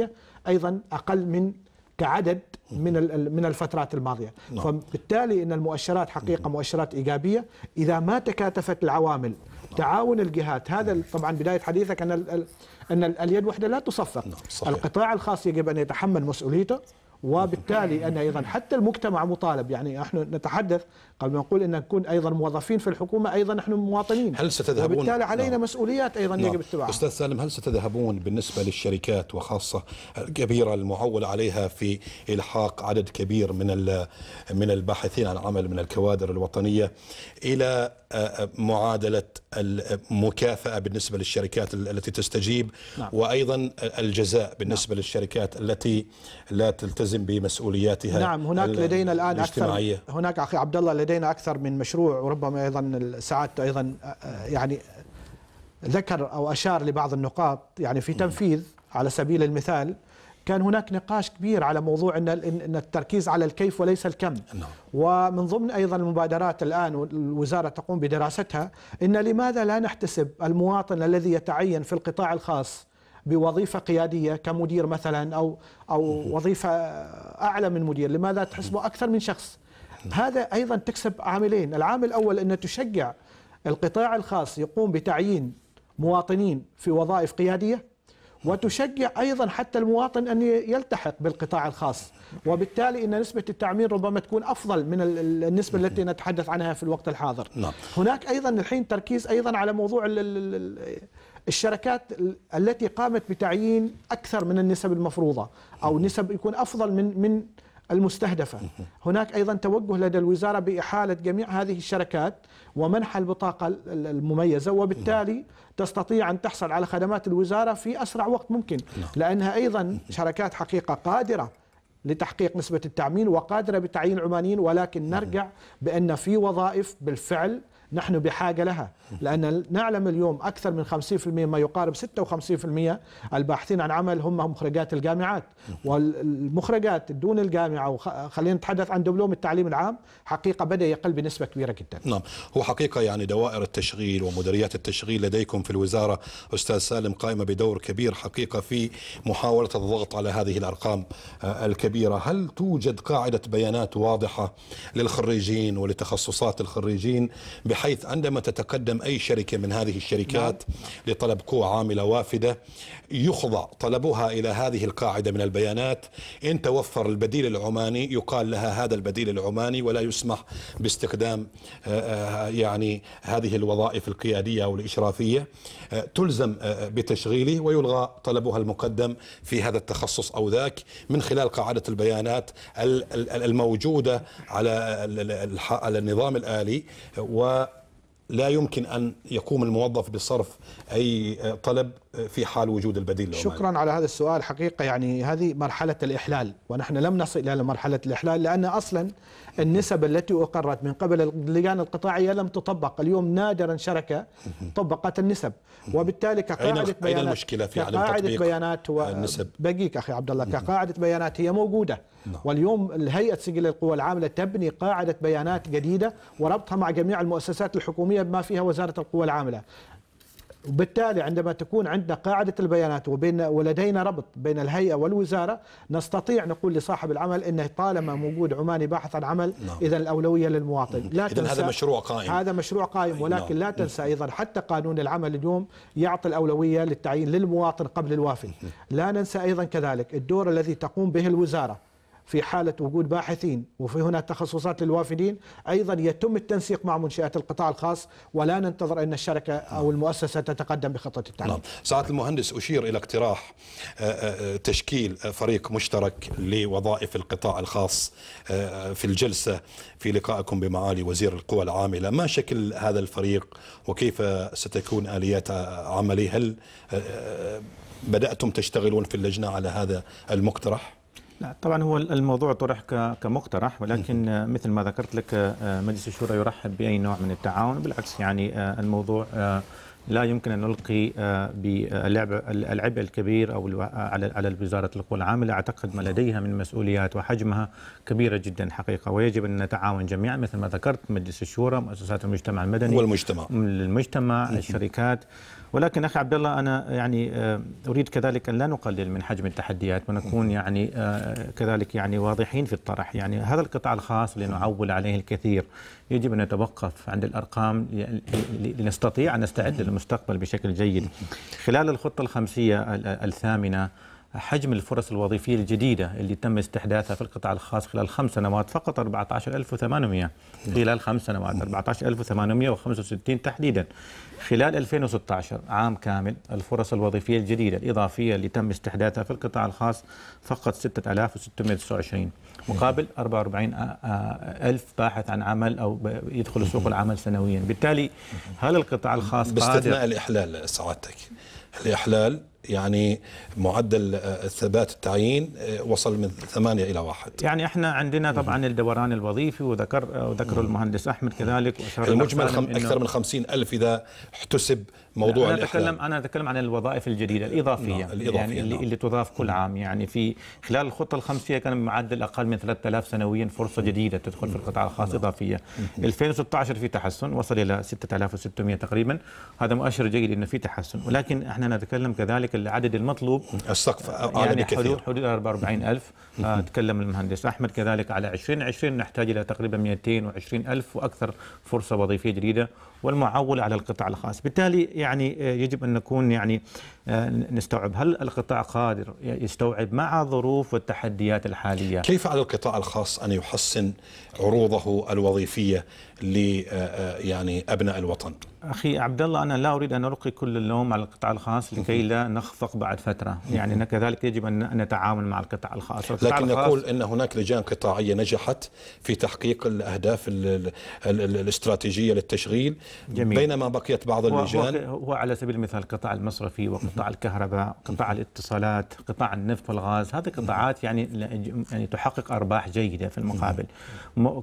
14% أيضا أقل من كعدد من من الفترات الماضيه نعم. فبالتالي ان المؤشرات حقيقه مؤشرات ايجابيه اذا ما تكاتفت العوامل تعاون الجهات هذا طبعا بدايه حديثك ان ال ان اليد وحده لا تصفق نعم، القطاع الخاص يجب ان يتحمل مسؤوليته وبالتالي أن أيضا حتى المجتمع مطالب يعني نحن نتحدث قبل ما نقول أن نكون أيضا موظفين في الحكومة أيضا نحن مواطنين هل ستذهبون وبالتالي نعم. علينا نعم. مسؤوليات أيضا نعم. يجب اتباعها أستاذ سالم هل ستذهبون بالنسبة للشركات وخاصة الكبيرة المعول عليها في إلحاق عدد كبير من من الباحثين عن عمل من الكوادر الوطنية إلى آه، آه، معادلة المكافأة بالنسبة للشركات التي تستجيب نعم. وأيضا الجزاء بالنسبة نعم. للشركات التي لا تلتزم تلتزم بمسؤولياتها نعم هناك لدينا الآن أكثر هناك أخي عبد الله لدينا أكثر من مشروع وربما أيضا سعادته أيضا آه، آه، يعني ذكر أو أشار لبعض النقاط يعني في تنفيذ على سبيل المثال كان هناك نقاش كبير على موضوع ان ان التركيز على الكيف وليس الكم نعم. ومن ضمن ايضا المبادرات الان الوزاره تقوم بدراستها ان لماذا لا نحتسب المواطن الذي يتعين في القطاع الخاص بوظيفه قياديه كمدير مثلا او او وظيفه اعلى من مدير لماذا تحسبه اكثر من شخص هذا ايضا تكسب عاملين العامل الاول ان تشجع القطاع الخاص يقوم بتعيين مواطنين في وظائف قياديه وتشجع ايضا حتى المواطن ان يلتحق بالقطاع الخاص وبالتالي ان نسبه التعمير ربما تكون افضل من النسبه التي نتحدث عنها في الوقت الحاضر نعم. هناك ايضا الحين تركيز ايضا على موضوع الشركات التي قامت بتعيين أكثر من النسب المفروضة أو نسب يكون أفضل من من المستهدفة هناك أيضا توجه لدى الوزارة بإحالة جميع هذه الشركات ومنح البطاقة المميزة وبالتالي تستطيع أن تحصل على خدمات الوزارة في أسرع وقت ممكن نعم. لأنها أيضا شركات حقيقة قادرة لتحقيق نسبة التعميل وقادرة بتعيين عمانيين ولكن نعم. نرجع بأن في وظائف بالفعل نحن بحاجة لها لأن نعلم اليوم أكثر من 50% ما يقارب 56% الباحثين عن عمل هم مخرجات الجامعات والمخرجات دون الجامعة وخلينا نتحدث عن دبلوم التعليم العام حقيقة بدأ يقل بنسبة كبيرة جدا نعم هو حقيقة يعني دوائر التشغيل ومديريات التشغيل لديكم في الوزارة أستاذ سالم قائمة بدور كبير حقيقة في محاولة الضغط على هذه الأرقام آه، الكبيرة هل توجد قاعدة بيانات واضحة للخريجين ولتخصصات الخريجين بحيث عندما تتقدم أي شركة من هذه الشركات نعم. لطلب قوة عاملة وافدة يخضع طلبها إلى هذه القاعدة من البيانات إن توفر البديل العماني يقال لها هذا البديل العماني ولا يسمح باستخدام آه، آه، يعني هذه الوظائف القيادية أو الإشرافية آه، تلزم بتشغيله ويلغى طلبها المقدم في هذا التخصص أو ذاك من خلال قاعدة البيانات الموجودة على النظام الآلي و لا يمكن أن يقوم الموظف بصرف أي طلب في حال وجود البديل له شكرا على هذا السؤال حقيقة يعني هذه مرحلة الإحلال ونحن لم نصل إلى مرحلة الإحلال لأن أصلا النسب التي أقرت من قبل اللجان القطاعية لم تطبق اليوم نادرا شركة طبقت النسب وبالتالي كقاعدة أين بيانات أين المشكلة في عدم تطبيق بيانات و... النسب بقيك أخي عبد الله كقاعدة بيانات هي موجودة نعم. واليوم الهيئة سجل القوى العاملة تبني قاعدة بيانات جديدة وربطها مع جميع المؤسسات الحكومية بما فيها وزارة القوى العاملة وبالتالي عندما تكون عندنا قاعدة البيانات وبين ولدينا ربط بين الهيئة والوزارة نستطيع نقول لصاحب العمل أنه طالما موجود عماني باحث عن عمل نعم. إذا الأولوية للمواطن لا تنسى هذا مشروع قائم هذا مشروع قائم نعم. ولكن نعم. لا تنسى أيضا حتى قانون العمل اليوم يعطي الأولوية للتعيين للمواطن قبل الوافي لا ننسى أيضا كذلك الدور الذي تقوم به الوزارة في حالة وجود باحثين وفي هنا تخصصات للوافدين أيضا يتم التنسيق مع منشآت القطاع الخاص ولا ننتظر أن الشركة أو المؤسسة تتقدم بخطة التعليم نعم. سعادة المهندس أشير إلى اقتراح آه، آه، آه، تشكيل فريق مشترك لوظائف القطاع الخاص في الجلسة في لقائكم بمعالي وزير القوى العاملة ما شكل هذا الفريق وكيف ستكون آليات عمله هل بدأتم تشتغلون في اللجنة على هذا المقترح؟ لا طبعا هو الموضوع طرح كمقترح ولكن آه، مثل ما ذكرت لك آه، آه، مجلس الشورى يرحب باي نوع من التعاون بالعكس يعني الموضوع لا يمكن ان نلقي العبء الكبير او على على وزاره القوى العامله اعتقد ما لديها من مسؤوليات وحجمها كبيره جدا حقيقه ويجب ان نتعاون جميعا مثل ما ذكرت مجلس الشورى مؤسسات المجتمع المدني والمجتمع المجتمع الشركات ولكن اخي عبد الله انا يعني آه، اريد كذلك ان لا نقلل من حجم التحديات ونكون يعني آه، كذلك يعني واضحين في الطرح يعني هذا القطاع الخاص لنعول عليه الكثير يجب ان نتوقف عند الارقام لنستطيع ان نستعد للمستقبل بشكل جيد خلال الخطه الخمسيه الثامنه حجم الفرص الوظيفية الجديدة اللي تم استحداثها في القطاع الخاص خلال خمس سنوات فقط 14800 خلال خمس سنوات 14865 تحديدا خلال 2016 عام كامل الفرص الوظيفية الجديدة الإضافية اللي تم استحداثها في القطاع الخاص فقط 6629 مقابل 44000 باحث عن عمل أو يدخل سوق العمل سنويا بالتالي هل القطاع الخاص باستثناء الإحلال سعادتك الإحلال يعني معدل الثبات آه، التعيين آه، وصل من ثمانية إلى واحد يعني احنا عندنا طبعا الدوران الوظيفي وذكر آه، وذكر المهندس أحمد كذلك المجمل خم أكثر من خمسين ألف إذا احتسب موضوع أنا أتكلم أنا أتكلم عن الوظائف الجديدة الإضافية, نعم. الإضافية يعني نعم. اللي, اللي تضاف كل عام يعني في خلال الخطة الخمسية كان معدل أقل من 3000 سنويا فرصة جديدة تدخل في القطاع الخاص نعم. إضافية 2016 في تحسن وصل إلى 6600 تقريبا هذا مؤشر جيد أنه في تحسن ولكن احنا نتكلم كذلك العدد المطلوب السقف يعني حدود حدود 44000 آه، تكلم المهندس أحمد كذلك على 2020 نحتاج إلى تقريبا 220000 وأكثر فرصة وظيفية جديدة والمعول على القطاع الخاص بالتالي يعني آه، يجب أن نكون يعني آه، نستوعب هل القطاع قادر يستوعب مع ظروف والتحديات الحالية كيف على القطاع الخاص أن يحسن عروضه الوظيفية ل آه، آه، يعني أبناء الوطن أخي عبد الله أنا لا أريد أن ألقي كل اللوم على القطاع الخاص لكي لا نخفق بعد فترة يعني كذلك يجب أن نتعاون مع القطاع الخاص القطاع لكن الخاص نقول أن هناك لجان قطاعية نجحت في تحقيق الأهداف الـ الـ الـ الاستراتيجية للتشغيل جميل. بينما بقيت بعض اللجان هو, هو على سبيل المثال القطاع المصرفي وقطاع قطاع الكهرباء قطاع الاتصالات قطاع النفط والغاز هذه قطاعات يعني يعني تحقق ارباح جيده في المقابل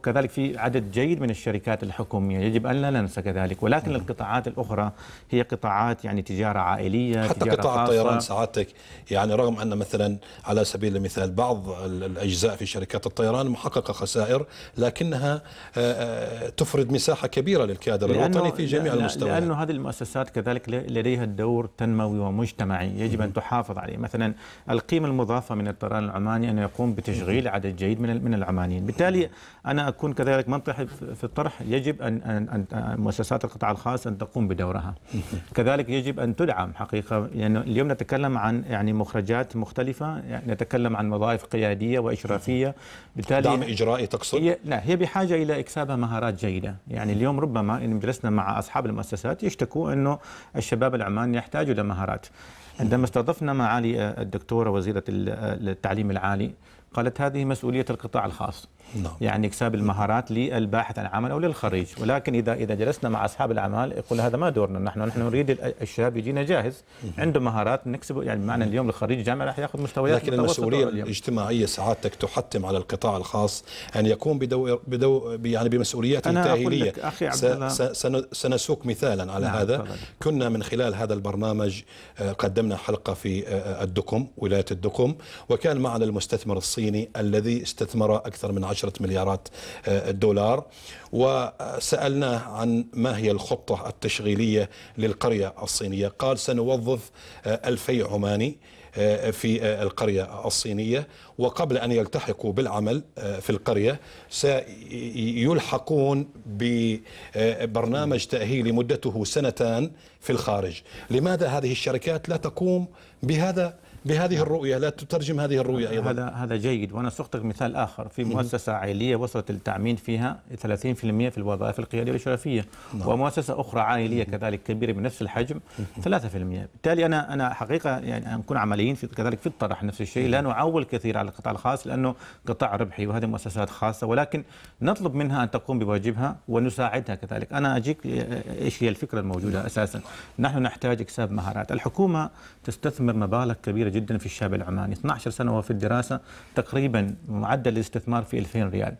كذلك في عدد جيد من الشركات الحكوميه يجب ان لا ننسى كذلك ولكن القطاعات الاخرى هي قطاعات يعني تجاره عائليه حتى تجارة قطاع خاصة. الطيران سعادتك يعني رغم ان مثلا على سبيل المثال بعض الاجزاء في شركات الطيران محققه خسائر لكنها آه، آه، تفرد مساحه كبيره للكادر الوطني في جميع المستويات لانه هذه المؤسسات كذلك لديها دور تنموي ومساعد مجتمعي يجب أن تحافظ عليه مثلا القيمة المضافة من الطيران العماني ان يقوم بتشغيل عدد جيد من من العمانيين بالتالي انا اكون كذلك منطقي في الطرح يجب ان ان مؤسسات القطاع الخاص ان تقوم بدورها كذلك يجب ان تدعم حقيقه يعني اليوم نتكلم عن يعني مخرجات مختلفه يعني نتكلم عن وظائف قياديه واشرافيه بالتالي دعم اجرائي تقصد هي لا هي بحاجه الى اكسابها مهارات جيده يعني اليوم ربما ان جلسنا مع اصحاب المؤسسات يشتكوا انه الشباب العماني يحتاج الى مهارات عندما استضفنا معالي الدكتوره وزيره التعليم العالي قالت هذه مسؤوليه القطاع الخاص نعم. يعني اكساب المهارات للباحث عن عمل او للخريج ولكن اذا اذا جلسنا مع اصحاب الاعمال يقول هذا ما دورنا نحن نحن نريد الشاب يجينا جاهز عنده مهارات نكسبه يعني معنا اليوم الخريج الجامعه راح ياخذ مستويات لكن المسؤوليه الاجتماعيه سعادتك تحتم على القطاع الخاص ان يقوم بدو بدو يعني بمسؤوليات تاهيليه سنسوق مثالا على نعم هذا طبعا. كنا من خلال هذا البرنامج آه، قدمنا حلقه في آه، آه، الدقم ولايه الدقم وكان معنا المستثمر الصيني الصيني الذي استثمر أكثر من عشرة مليارات آه، دولار وسألناه عن ما هي الخطة التشغيلية للقرية الصينية قال سنوظف آه، ألفي عماني آه، في القرية الصينية وقبل أن يلتحقوا بالعمل في القرية سيلحقون ببرنامج تأهيلي مدته سنتان في الخارج لماذا هذه الشركات لا تقوم بهذا بهذه الرؤية لا تترجم هذه الرؤية أيضا هذا هذا جيد وأنا سأعطيك مثال آخر في مؤسسة عائلية وصلت التعميم فيها 30% في الوظائف القيادية والشرفية نعم. ومؤسسة أخرى عائلية كذلك كبيرة بنفس الحجم 3% بالتالي أنا أنا حقيقة يعني نكون عمليين في كذلك في الطرح نفس الشيء لا نعول كثير على القطاع الخاص لأنه قطاع ربحي وهذه مؤسسات خاصة ولكن نطلب منها أن تقوم بواجبها ونساعدها كذلك أنا أجيك إيش هي الفكرة الموجودة أساسا نحن نحتاج إكساب مهارات الحكومة تستثمر مبالغ كبيرة جدا في الشاب العماني 12 سنة وهو في الدراسة تقريبا معدل الاستثمار في 2000 ريال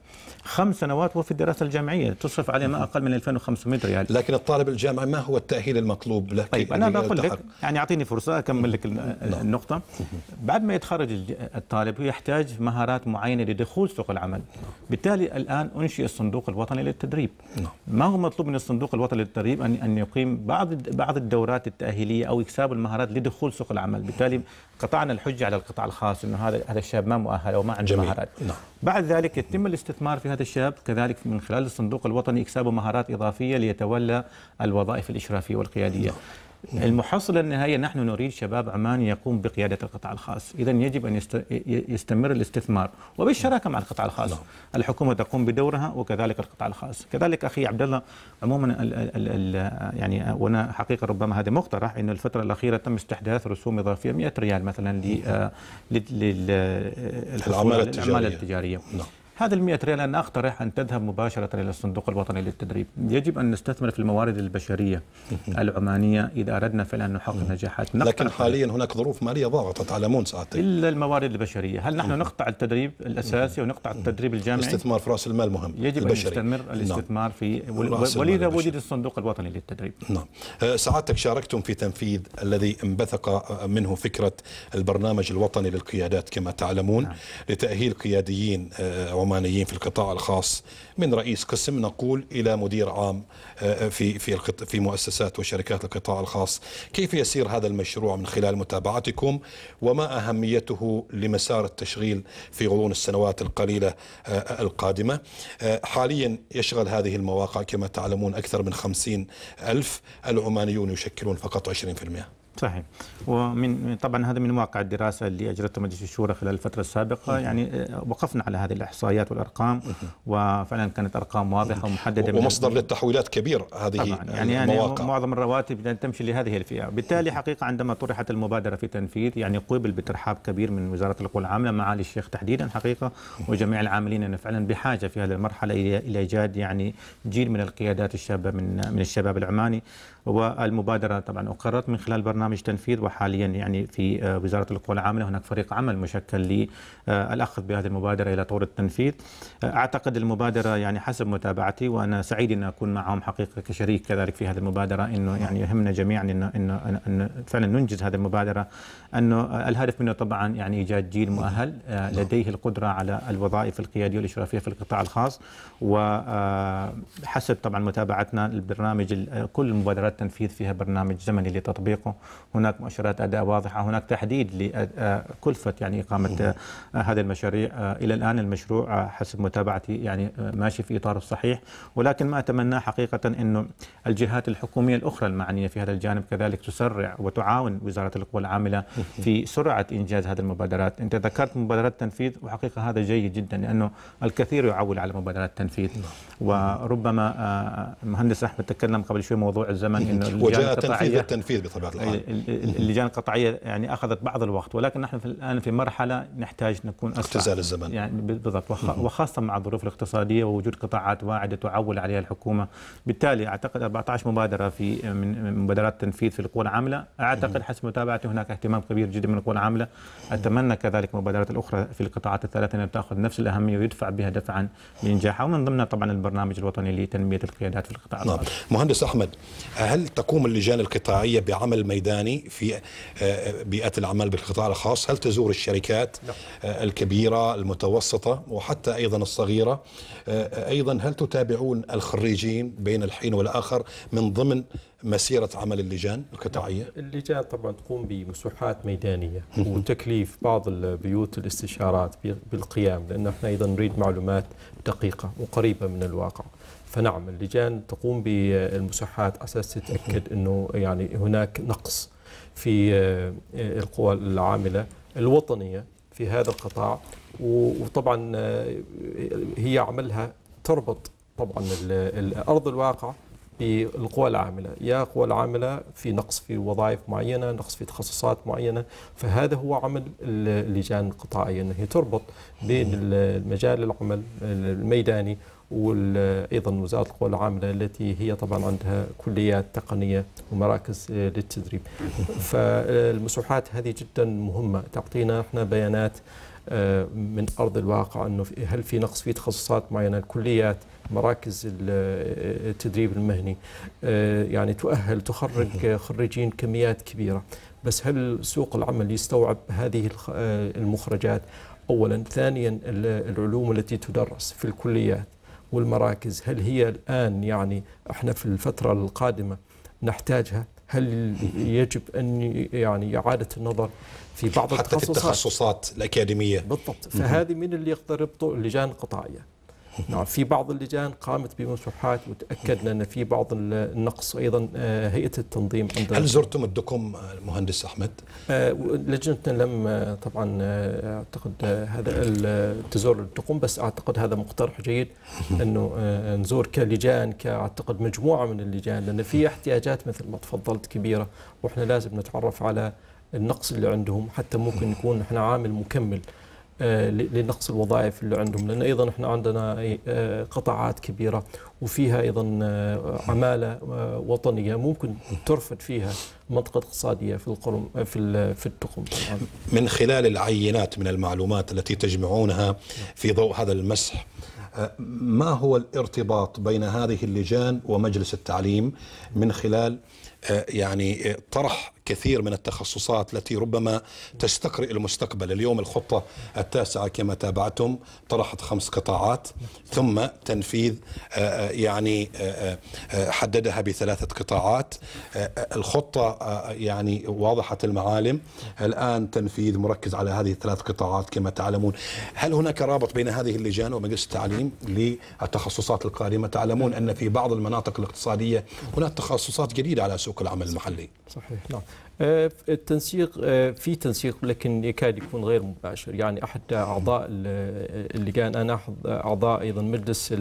خمس سنوات وفي الدراسه الجامعيه تصرف عليه ما اقل من 2500 ريال لكن الطالب الجامعي ما هو التاهيل المطلوب له طيب انا بقول لك يعني اعطيني فرصه اكمل لك نعم. النقطه بعد ما يتخرج الطالب يحتاج مهارات معينه لدخول سوق العمل بالتالي الان انشئ الصندوق الوطني للتدريب نعم. ما هو مطلوب من الصندوق الوطني للتدريب ان ان يقيم بعض بعض الدورات التاهيليه او اكساب المهارات لدخول سوق العمل بالتالي قطعنا الحجه على القطاع الخاص انه هذا هذا الشاب ما مؤهل او ما عنده مهارات نعم. بعد ذلك يتم الاستثمار في هذا الشاب كذلك من خلال الصندوق الوطني إكسابه مهارات إضافية ليتولى الوظائف الإشرافية والقيادية نعم. المحصلة النهائية نحن نريد شباب عمان يقوم بقيادة القطاع الخاص إذا يجب أن يستمر الاستثمار وبالشراكة مع القطاع الخاص نعم. الحكومة تقوم بدورها وكذلك القطاع الخاص كذلك أخي عبد الله عموما الـ الـ الـ يعني وأنا حقيقة ربما هذا مقترح أنه الفترة الأخيرة تم استحداث رسوم إضافية 100 ريال مثلا للعمالة نعم. آه، التجارية, التجارية. هذا ال 100 ريال أنا أقترح أن تذهب مباشرة إلى الصندوق الوطني للتدريب يجب أن نستثمر في الموارد البشرية العمانية إذا أردنا فعلا أن نحقق نجاحات لكن حاليا هناك ظروف مالية ضاغطة تعلمون ساعتين إلا الموارد البشرية هل نحن نقطع التدريب الأساسي ونقطع التدريب الجامعي نعم. الاستثمار في رأس المال مهم يجب البشري. أن نستمر الاستثمار في ولذا وجد الصندوق الوطني للتدريب نعم أه، سعادتك شاركتم في تنفيذ الذي انبثق أه، منه فكرة البرنامج الوطني للقيادات كما تعلمون نعم. لتأهيل قياديين أه، العمانيين في القطاع الخاص من رئيس قسم نقول إلى مدير عام آه، آه، في في في مؤسسات وشركات القطاع الخاص كيف يسير هذا المشروع من خلال متابعتكم وما أهميته لمسار التشغيل في غضون السنوات القليلة آه، القادمة حاليا يشغل هذه المواقع كما تعلمون أكثر من 50 ألف العمانيون يشكلون فقط 20% صحيح ومن طبعا هذا من واقع الدراسه اللي اجرته مجلس الشورى خلال الفتره السابقه يعني آه، وقفنا على هذه الاحصائيات والارقام وفعلا كانت ارقام واضحه ومحدده ومصدر للتحويلات كبير هذه طبعا يعني, يعني معظم الرواتب يعني تمشي لهذه الفئه بالتالي حقيقه عندما طرحت المبادره في تنفيذ يعني قبل بترحاب كبير من وزاره القوى العامله معالي الشيخ تحديدا حقيقه وجميع العاملين ان فعلا بحاجه في هذه المرحله الى ايجاد يعني جيل من القيادات الشابه من من الشباب العماني والمبادره طبعا اقرت من خلال برنامج برنامج تنفيذ وحاليا يعني في آه، وزاره القوى العامله هناك فريق عمل مشكل للاخذ بهذه المبادره الى طور التنفيذ آه، اعتقد المبادره يعني حسب متابعتي وانا سعيد ان اكون معهم حقيقه كشريك كذلك في هذه المبادره انه يعني يهمنا جميعا انه انه إن فعلا ننجز هذه المبادره انه الهدف منه طبعا يعني ايجاد جيل مؤهل آه، لديه القدره على الوظائف القياديه والاشرافيه في القطاع الخاص وحسب طبعا متابعتنا البرنامج كل مبادرات التنفيذ فيها برنامج زمني لتطبيقه هناك مؤشرات اداء واضحه هناك تحديد لكلفه يعني اقامه هذه المشاريع الى الان المشروع حسب متابعتي يعني ماشي في اطاره الصحيح ولكن ما اتمناه حقيقه انه الجهات الحكوميه الاخرى المعنيه في هذا الجانب كذلك تسرع وتعاون وزاره القوى العامله في سرعه انجاز هذه المبادرات انت ذكرت مبادرات تنفيذ وحقيقه هذا جيد جدا لانه الكثير يعول على مبادرات التنفيذ نعم. وربما مهندس احمد تكلم قبل شوي موضوع الزمن انه وجاء تنفيذ التنفيذ بطبيعه الحال اللجان القطاعيه يعني اخذت بعض الوقت ولكن نحن في الان في مرحله نحتاج نكون اسرع اختزال الزمن يعني بالضبط وخاصه مع الظروف الاقتصاديه ووجود قطاعات واعده تعول عليها الحكومه بالتالي اعتقد 14 مبادره في من مبادرات تنفيذ في القوى العامله اعتقد حسب متابعتي هناك اهتمام كبير جدا من القوى العامله اتمنى كذلك المبادرات الاخرى في القطاعات الثلاثه ان تاخذ نفس الاهميه ويدفع بها دفعا لانجاحها ومن ضمنها طبعا البرنامج الوطني لتنميه القيادات في القطاع نعم. مهندس احمد هل تقوم اللجان القطاعيه بعمل ميدان الميداني في آه، بيئة العمل بالقطاع الخاص هل تزور الشركات نعم. آه، الكبيرة المتوسطة وحتى أيضا الصغيرة آه، أيضا هل تتابعون الخريجين بين الحين والآخر من ضمن مسيرة عمل اللجان القطاعية؟ نعم. اللجان طبعا تقوم بمسوحات ميدانية وتكليف بعض البيوت الاستشارات بالقيام لأن احنا أيضا نريد معلومات دقيقة وقريبة من الواقع فنعم اللجان تقوم بالمساحات على اساس تتاكد انه يعني هناك نقص في آه، القوى العامله الوطنيه في هذا القطاع وطبعا آه، هي عملها تربط طبعا ارض الواقع بالقوى العامله، يا قوى العامله في نقص في وظائف معينه، نقص في تخصصات معينه، فهذا هو عمل اللجان القطاعيه انها تربط بين مجال العمل الميداني وايضا وزاره القوى العامله التي هي طبعا عندها كليات تقنيه ومراكز آه، للتدريب. فالمسوحات هذه جدا مهمه تعطينا احنا بيانات آه، من ارض الواقع انه هل في نقص في تخصصات معينه الكليات مراكز آه، التدريب المهني يعني تؤهل تخرج خريجين كميات كبيره بس هل سوق العمل يستوعب هذه المخرجات اولا ثانيا العلوم التي تدرس في الكليات والمراكز هل هي الآن يعني احنا في الفترة القادمة نحتاجها هل يجب أن يعني إعادة النظر في بعض حتى التخصصات, في التخصصات الأكاديمية بالضبط فهذه من اللي يقترب لجان قطاعية نعم في بعض اللجان قامت بمسوحات وتاكدنا ان في بعض النقص ايضا آه، هيئه التنظيم عندنا هل زرتم الدكم آه، المهندس احمد؟ آه، لجنتنا لم طبعا اعتقد هذا تزور الدكم بس اعتقد هذا مقترح جيد انه نزور كلجان كاعتقد مجموعه من اللجان لان في احتياجات مثل ما تفضلت كبيره واحنا لازم نتعرف على النقص اللي عندهم حتى ممكن يكون احنا عامل مكمل آه، لنقص الوظائف اللي عندهم لان ايضا احنا عندنا آه، قطاعات كبيره وفيها ايضا آه، عماله وطنيه ممكن ترفد فيها منطقه اقتصاديه في القرم في في التقم من خلال العينات من المعلومات التي تجمعونها في ضوء هذا المسح ما هو الارتباط بين هذه اللجان ومجلس التعليم من خلال يعني طرح كثير من التخصصات التي ربما تستقرئ المستقبل اليوم الخطة التاسعة كما تابعتم طرحت خمس قطاعات ثم تنفيذ آه، آه، يعني آه، حددها بثلاثة قطاعات الخطة يعني واضحة المعالم الآن تنفيذ مركز على هذه الثلاث قطاعات كما تعلمون هل هناك رابط بين هذه اللجان ومجلس التعليم للتخصصات القادمة تعلمون أن في بعض المناطق الاقتصادية هناك تخصصات جديدة على سوق العمل المحلي صحيح نعم آه، التنسيق آه، في تنسيق لكن يكاد يكون غير مباشر يعني احد اعضاء اللجان انا اعضاء ايضا مجلس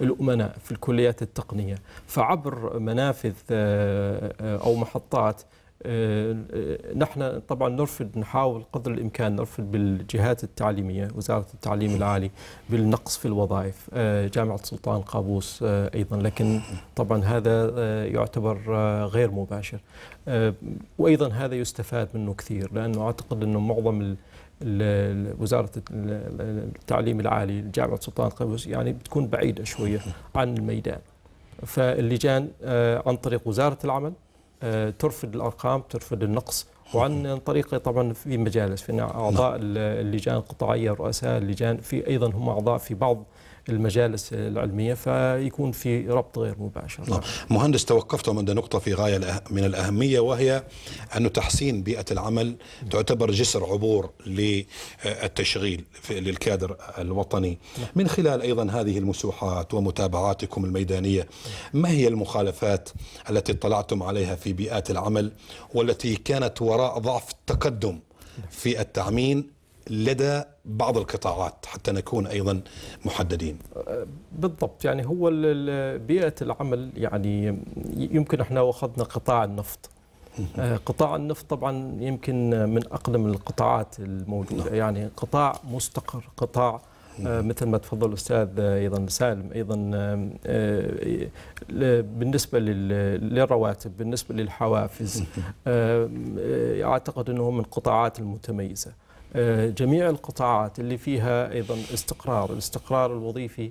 الامناء في الكليات التقنيه فعبر منافذ آه، او محطات آه، آه، نحن طبعا نرفض نحاول قدر الامكان نرفض بالجهات التعليميه وزاره التعليم العالي بالنقص في الوظائف آه، جامعه سلطان قابوس ايضا لكن طبعا هذا يعتبر غير مباشر وايضا هذا يستفاد منه كثير لانه اعتقد انه معظم وزارة التعليم العالي جامعة سلطان قابوس يعني بتكون بعيدة شوية عن الميدان فاللجان عن طريق وزارة العمل آه، ترفض الارقام ترفض النقص وعن طريق طبعا في مجالس في اعضاء اللجان القطاعيه رؤساء اللجان في ايضا هم اعضاء في بعض المجالس العلمية فيكون في ربط غير مباشر نعم. مهندس توقفتم عند نقطة في غاية من الأهمية وهي أن تحسين بيئة العمل تعتبر جسر عبور للتشغيل للكادر الوطني نعم. من خلال أيضا هذه المسوحات ومتابعاتكم الميدانية ما هي المخالفات التي اطلعتم عليها في بيئات العمل والتي كانت وراء ضعف التقدم في التعمين لدى بعض القطاعات حتى نكون ايضا محددين. بالضبط يعني هو بيئه العمل يعني يمكن احنا اخذنا قطاع النفط آه، قطاع النفط طبعا يمكن من اقدم القطاعات الموجوده نعم. يعني قطاع مستقر قطاع آه، مثل ما تفضل الاستاذ آه، ايضا سالم ايضا بالنسبه للرواتب بالنسبه للحوافز اعتقد انه من القطاعات المتميزه آه، جميع القطاعات اللي فيها ايضا استقرار، الاستقرار الوظيفي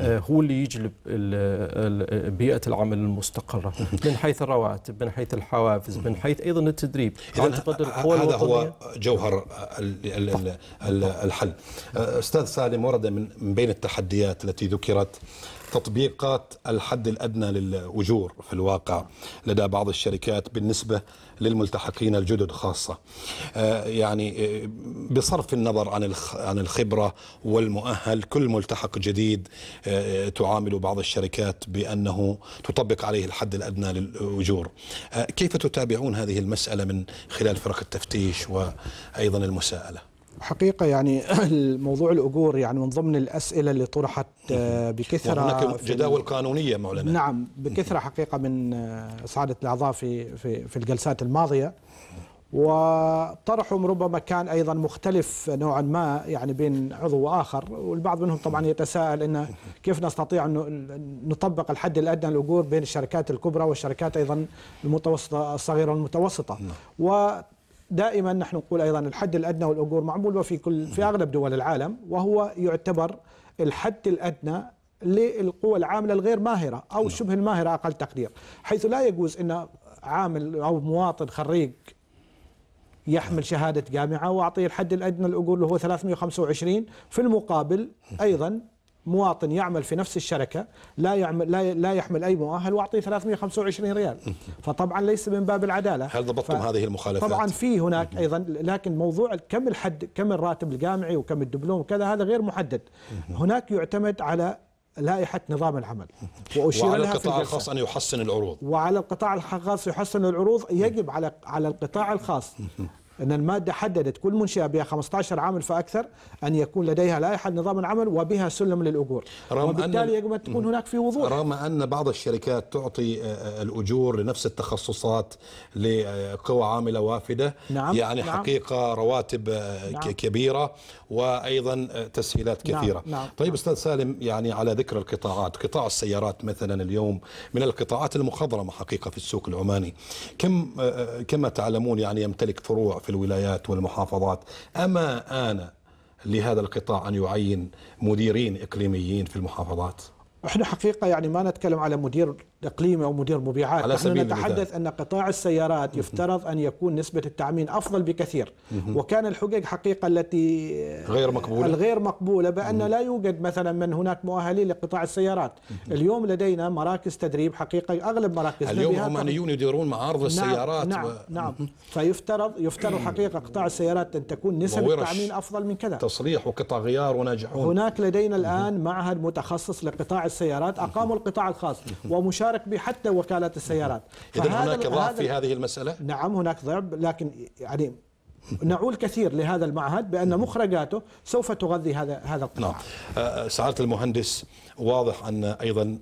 آه، هو اللي يجلب بيئه العمل المستقره من حيث الرواتب، من حيث الحوافز، من حيث ايضا التدريب، هذا هو جوهر الحل. آه، استاذ سالم ورد من بين التحديات التي ذكرت تطبيقات الحد الادنى للاجور في الواقع لدى بعض الشركات بالنسبه للملتحقين الجدد خاصة آه، يعني آه، بصرف النظر عن عن الخبرة والمؤهل كل ملتحق جديد آه، تعامل بعض الشركات بأنه تطبق عليه الحد الأدنى للأجور كيف تتابعون هذه المسألة من خلال فرق التفتيش وأيضا المساءلة حقيقة يعني الموضوع الأجور يعني من ضمن الأسئلة اللي طرحت آه، بكثرة هناك جداول قانونية مولانا نعم بكثرة حقيقة من آه، سعادة الأعضاء في في في الجلسات الماضية وطرحهم ربما كان أيضا مختلف نوعا ما يعني بين عضو وآخر والبعض منهم طبعا يتساءل أنه كيف نستطيع أن نطبق الحد الأدنى للأجور بين الشركات الكبرى والشركات أيضا المتوسطة الصغيرة والمتوسطة نعم. دائما نحن نقول ايضا الحد الادنى والاجور معمول وفي كل في اغلب دول العالم وهو يعتبر الحد الادنى للقوى العامله الغير ماهره او نعم. شبه الماهره اقل تقدير حيث لا يجوز ان عامل او مواطن خريج يحمل شهادة جامعة وأعطيه الحد الأدنى الأجور اللي هو 325 في المقابل أيضا مواطن يعمل في نفس الشركه لا يعمل لا لا يحمل اي مؤهل واعطيه 325 ريال فطبعا ليس من باب العداله هل ضبطتم ف... هذه المخالفات طبعا في هناك ايضا لكن موضوع كم الحد كم الراتب الجامعي وكم الدبلوم وكذا هذا غير محدد هناك يعتمد على لائحة نظام العمل وأشير وعلى لها القطاع الخاص أن يحسن العروض وعلى القطاع الخاص يحسن العروض يجب على على القطاع الخاص أن المادة حددت كل منشأة بها 15 عامل فأكثر أن يكون لديها لائحة نظام العمل وبها سلم للأجور رغم وبالتالي يجب أن تكون هناك في وضوح رغم أن بعض الشركات تعطي آه، آه، الأجور لنفس التخصصات لقوى عاملة وافدة نعم يعني نعم حقيقة رواتب آه، نعم كبيرة وأيضا تسهيلات نعم، كثيرة نعم نعم طيب نعم أستاذ سالم يعني على ذكر القطاعات قطاع السيارات مثلا اليوم من القطاعات المخضرمة حقيقة في السوق العماني كم كما تعلمون يعني يمتلك فروع في الولايات والمحافظات أما آن لهذا القطاع أن يعين مديرين إقليميين في المحافظات احنا حقيقه يعني ما نتكلم على مدير اقليمي او مدير مبيعات على سبيل نحن نتحدث ان قطاع السيارات يفترض ان يكون نسبه التعمين افضل بكثير وكان الحقوق حقيقه التي غير مقبوله الغير مقبوله بان لا يوجد مثلا من هناك مؤهلين لقطاع السيارات اليوم لدينا مراكز تدريب حقيقه اغلب مراكز اليوم عمانيون يديرون معارض نعم، السيارات نعم نعم فيفترض يفترض حقيقه قطاع السيارات ان تكون نسبه التعمين افضل من كذا تصليح وقطع غيار وناجحون هناك لدينا الان معهد متخصص لقطاع السيارات اقاموا القطاع الخاص ومشارك به حتى وكالات السيارات اذا هناك ضعف في هذه المساله نعم هناك ضعف لكن يعني نعول كثير لهذا المعهد بأن مخرجاته سوف تغذي هذا هذا القطاع نعم. أه، أه، سعادة المهندس واضح أن أيضا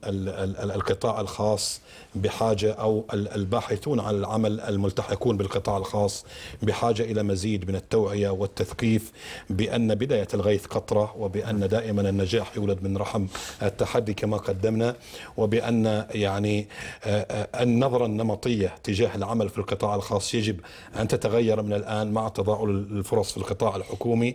القطاع الخاص بحاجة أو الباحثون عن العمل الملتحقون بالقطاع الخاص بحاجة إلى مزيد من التوعية والتثقيف بأن بداية الغيث قطرة وبأن دائما النجاح يولد من رحم التحدي كما قدمنا وبأن يعني أه، النظرة النمطية تجاه العمل في القطاع الخاص يجب أن تتغير من الآن مع تضاعل الفرص في القطاع الحكومي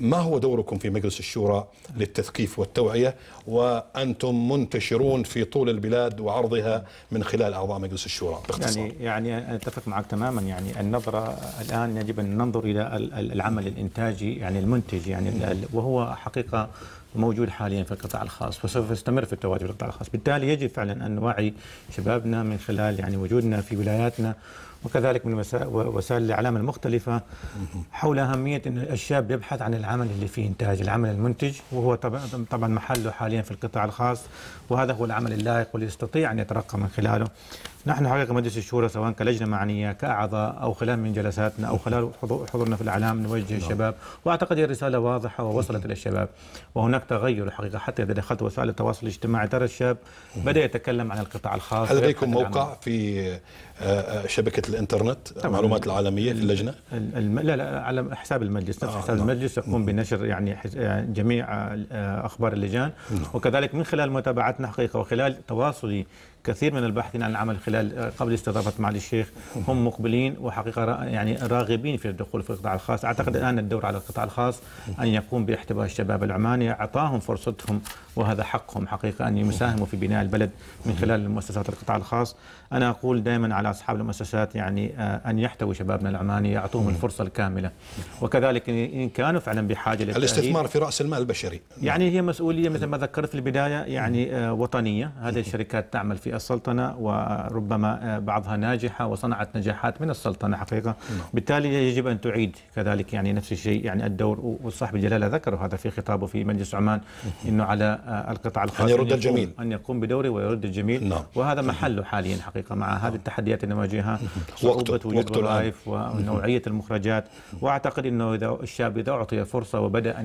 ما هو دوركم في مجلس الشورى للتثقيف والتوعية وأنتم منتشرون في طول البلاد وعرضها من خلال أعضاء مجلس الشورى باختصار يعني, يعني أتفق معك تماما يعني النظرة الآن يجب أن ننظر إلى العمل الإنتاجي يعني المنتج يعني وهو حقيقة موجود حاليا في القطاع الخاص وسوف يستمر في التواجد في القطاع الخاص بالتالي يجب فعلا أن نوعي شبابنا من خلال يعني وجودنا في ولاياتنا وكذلك من وسائل الإعلام المختلفة حول أهمية أن الشاب يبحث عن العمل اللي فيه إنتاج العمل المنتج وهو طبعا محله حاليا في القطاع الخاص وهذا هو العمل اللائق واللي يستطيع أن يترقى من خلاله نحن حقيقة مجلس الشورى سواء كلجنة معنية كأعضاء أو خلال من جلساتنا أو خلال حضورنا في الإعلام نوجه نعم. الشباب وأعتقد هي رسالة واضحة ووصلت إلى الشباب وهناك تغير حقيقة حتى إذا دخلت وسائل التواصل الاجتماعي ترى الشاب بدأ يتكلم عن القطاع الخاص هل لديكم موقع في آه، آه، شبكة الإنترنت المعلومات العالمية في اللجنة؟ لا لا على حساب المجلس نفس آه، حساب نعم. المجلس يقوم بنشر يعني, يعني جميع أخبار اللجان نعم. وكذلك من خلال متابعتنا حقيقة وخلال تواصلي كثير من الباحثين عن العمل خلال قبل استضافه معالي الشيخ هم مقبلين وحقيقه يعني راغبين في الدخول في القطاع الخاص، اعتقد الان الدور على القطاع الخاص ان يقوم باحتواء الشباب العماني، اعطاهم فرصتهم وهذا حقهم حقيقه ان يساهموا في بناء البلد من خلال مؤسسات القطاع الخاص، انا اقول دائما على اصحاب المؤسسات يعني آه، ان يحتوي شبابنا العماني يعطوهم الفرصه الكامله وكذلك ان كانوا فعلا بحاجه الاستثمار في راس المال البشري يعني نعم. هي مسؤوليه مثل ما ذكرت في البدايه يعني آه، وطنيه، هذه الشركات تعمل في السلطنة وربما آه، بعضها ناجحة وصنعت نجاحات من السلطنة حقيقة نعم. بالتالي يجب أن تعيد كذلك يعني نفس الشيء يعني الدور والصاحب الجلالة ذكر هذا في خطابه في مجلس عمان أنه على آه، القطاع الخاص أن يرد الجميل أن يقوم بدوره ويرد الجميل نعم. وهذا محله حاليا حقيقة مع هذه نعم. التحديات اللي نواجهها صعوبة وجود الرايف ونوعية المخرجات وأعتقد أنه إذا الشاب إذا أعطي فرصة وبدأ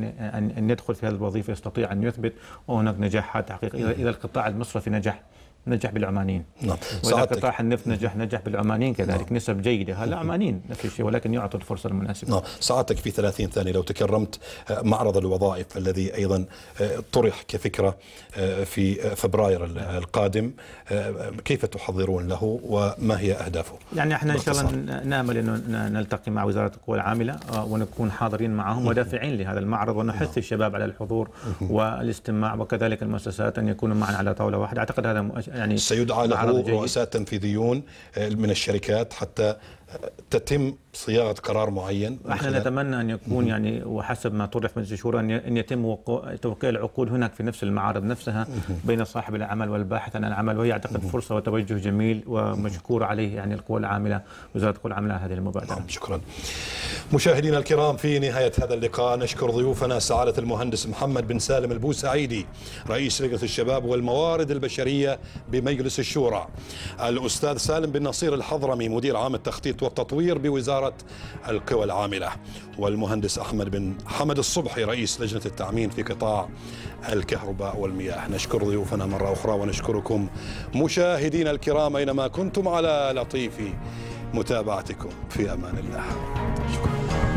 أن يدخل في هذه الوظيفة يستطيع أن يثبت وهناك نجاحات حقيقية إذا القطاع المصرفي نجح نجح بالعمانيين نعم وإذا قطاع النفط نجح نجح بالعمانيين كذلك نعم. نسب جيده هلا نعم. عمانيين نفس الشيء ولكن يعطوا الفرصه المناسبه نعم سعادتك في 30 ثانيه لو تكرمت آه، معرض الوظائف الذي ايضا آه، طرح كفكره آه، في فبراير نعم. القادم كيف تحضرون له وما هي اهدافه؟ يعني احنا ان شاء الله نامل انه نلتقي مع وزاره القوى العامله ونكون حاضرين معهم ودافعين لهذا المعرض ونحث نعم. الشباب على الحضور والاستماع وكذلك المؤسسات ان يكونوا معنا على طاوله واحده اعتقد هذا يعني سيدعى له رؤساء تنفيذيون آه، من الشركات حتى تتم صياغه قرار معين احنا نتمنى ان يكون يعني وحسب ما طرح مجلس الشورى ان يتم توقيع العقود هناك في نفس المعارض نفسها بين صاحب العمل والباحث عن العمل وهي اعتقد فرصه وتوجه جميل ومشكور عليه يعني القوى العامله وزاره القوى العامله هذه المبادره نعم، شكرا مشاهدينا الكرام في نهايه هذا اللقاء نشكر ضيوفنا سعاده المهندس محمد بن سالم البوسعيدي رئيس لجنه الشباب والموارد البشريه بمجلس الشورى الاستاذ سالم بن نصير الحضرمي مدير عام التخطيط والتنشيط والتطوير بوزارة القوى العاملة والمهندس أحمد بن حمد الصبحي رئيس لجنة التعمين في قطاع الكهرباء والمياه نشكر ضيوفنا مرة أخرى ونشكركم مشاهدينا الكرام أينما كنتم على لطيف متابعتكم في أمان الله شكرا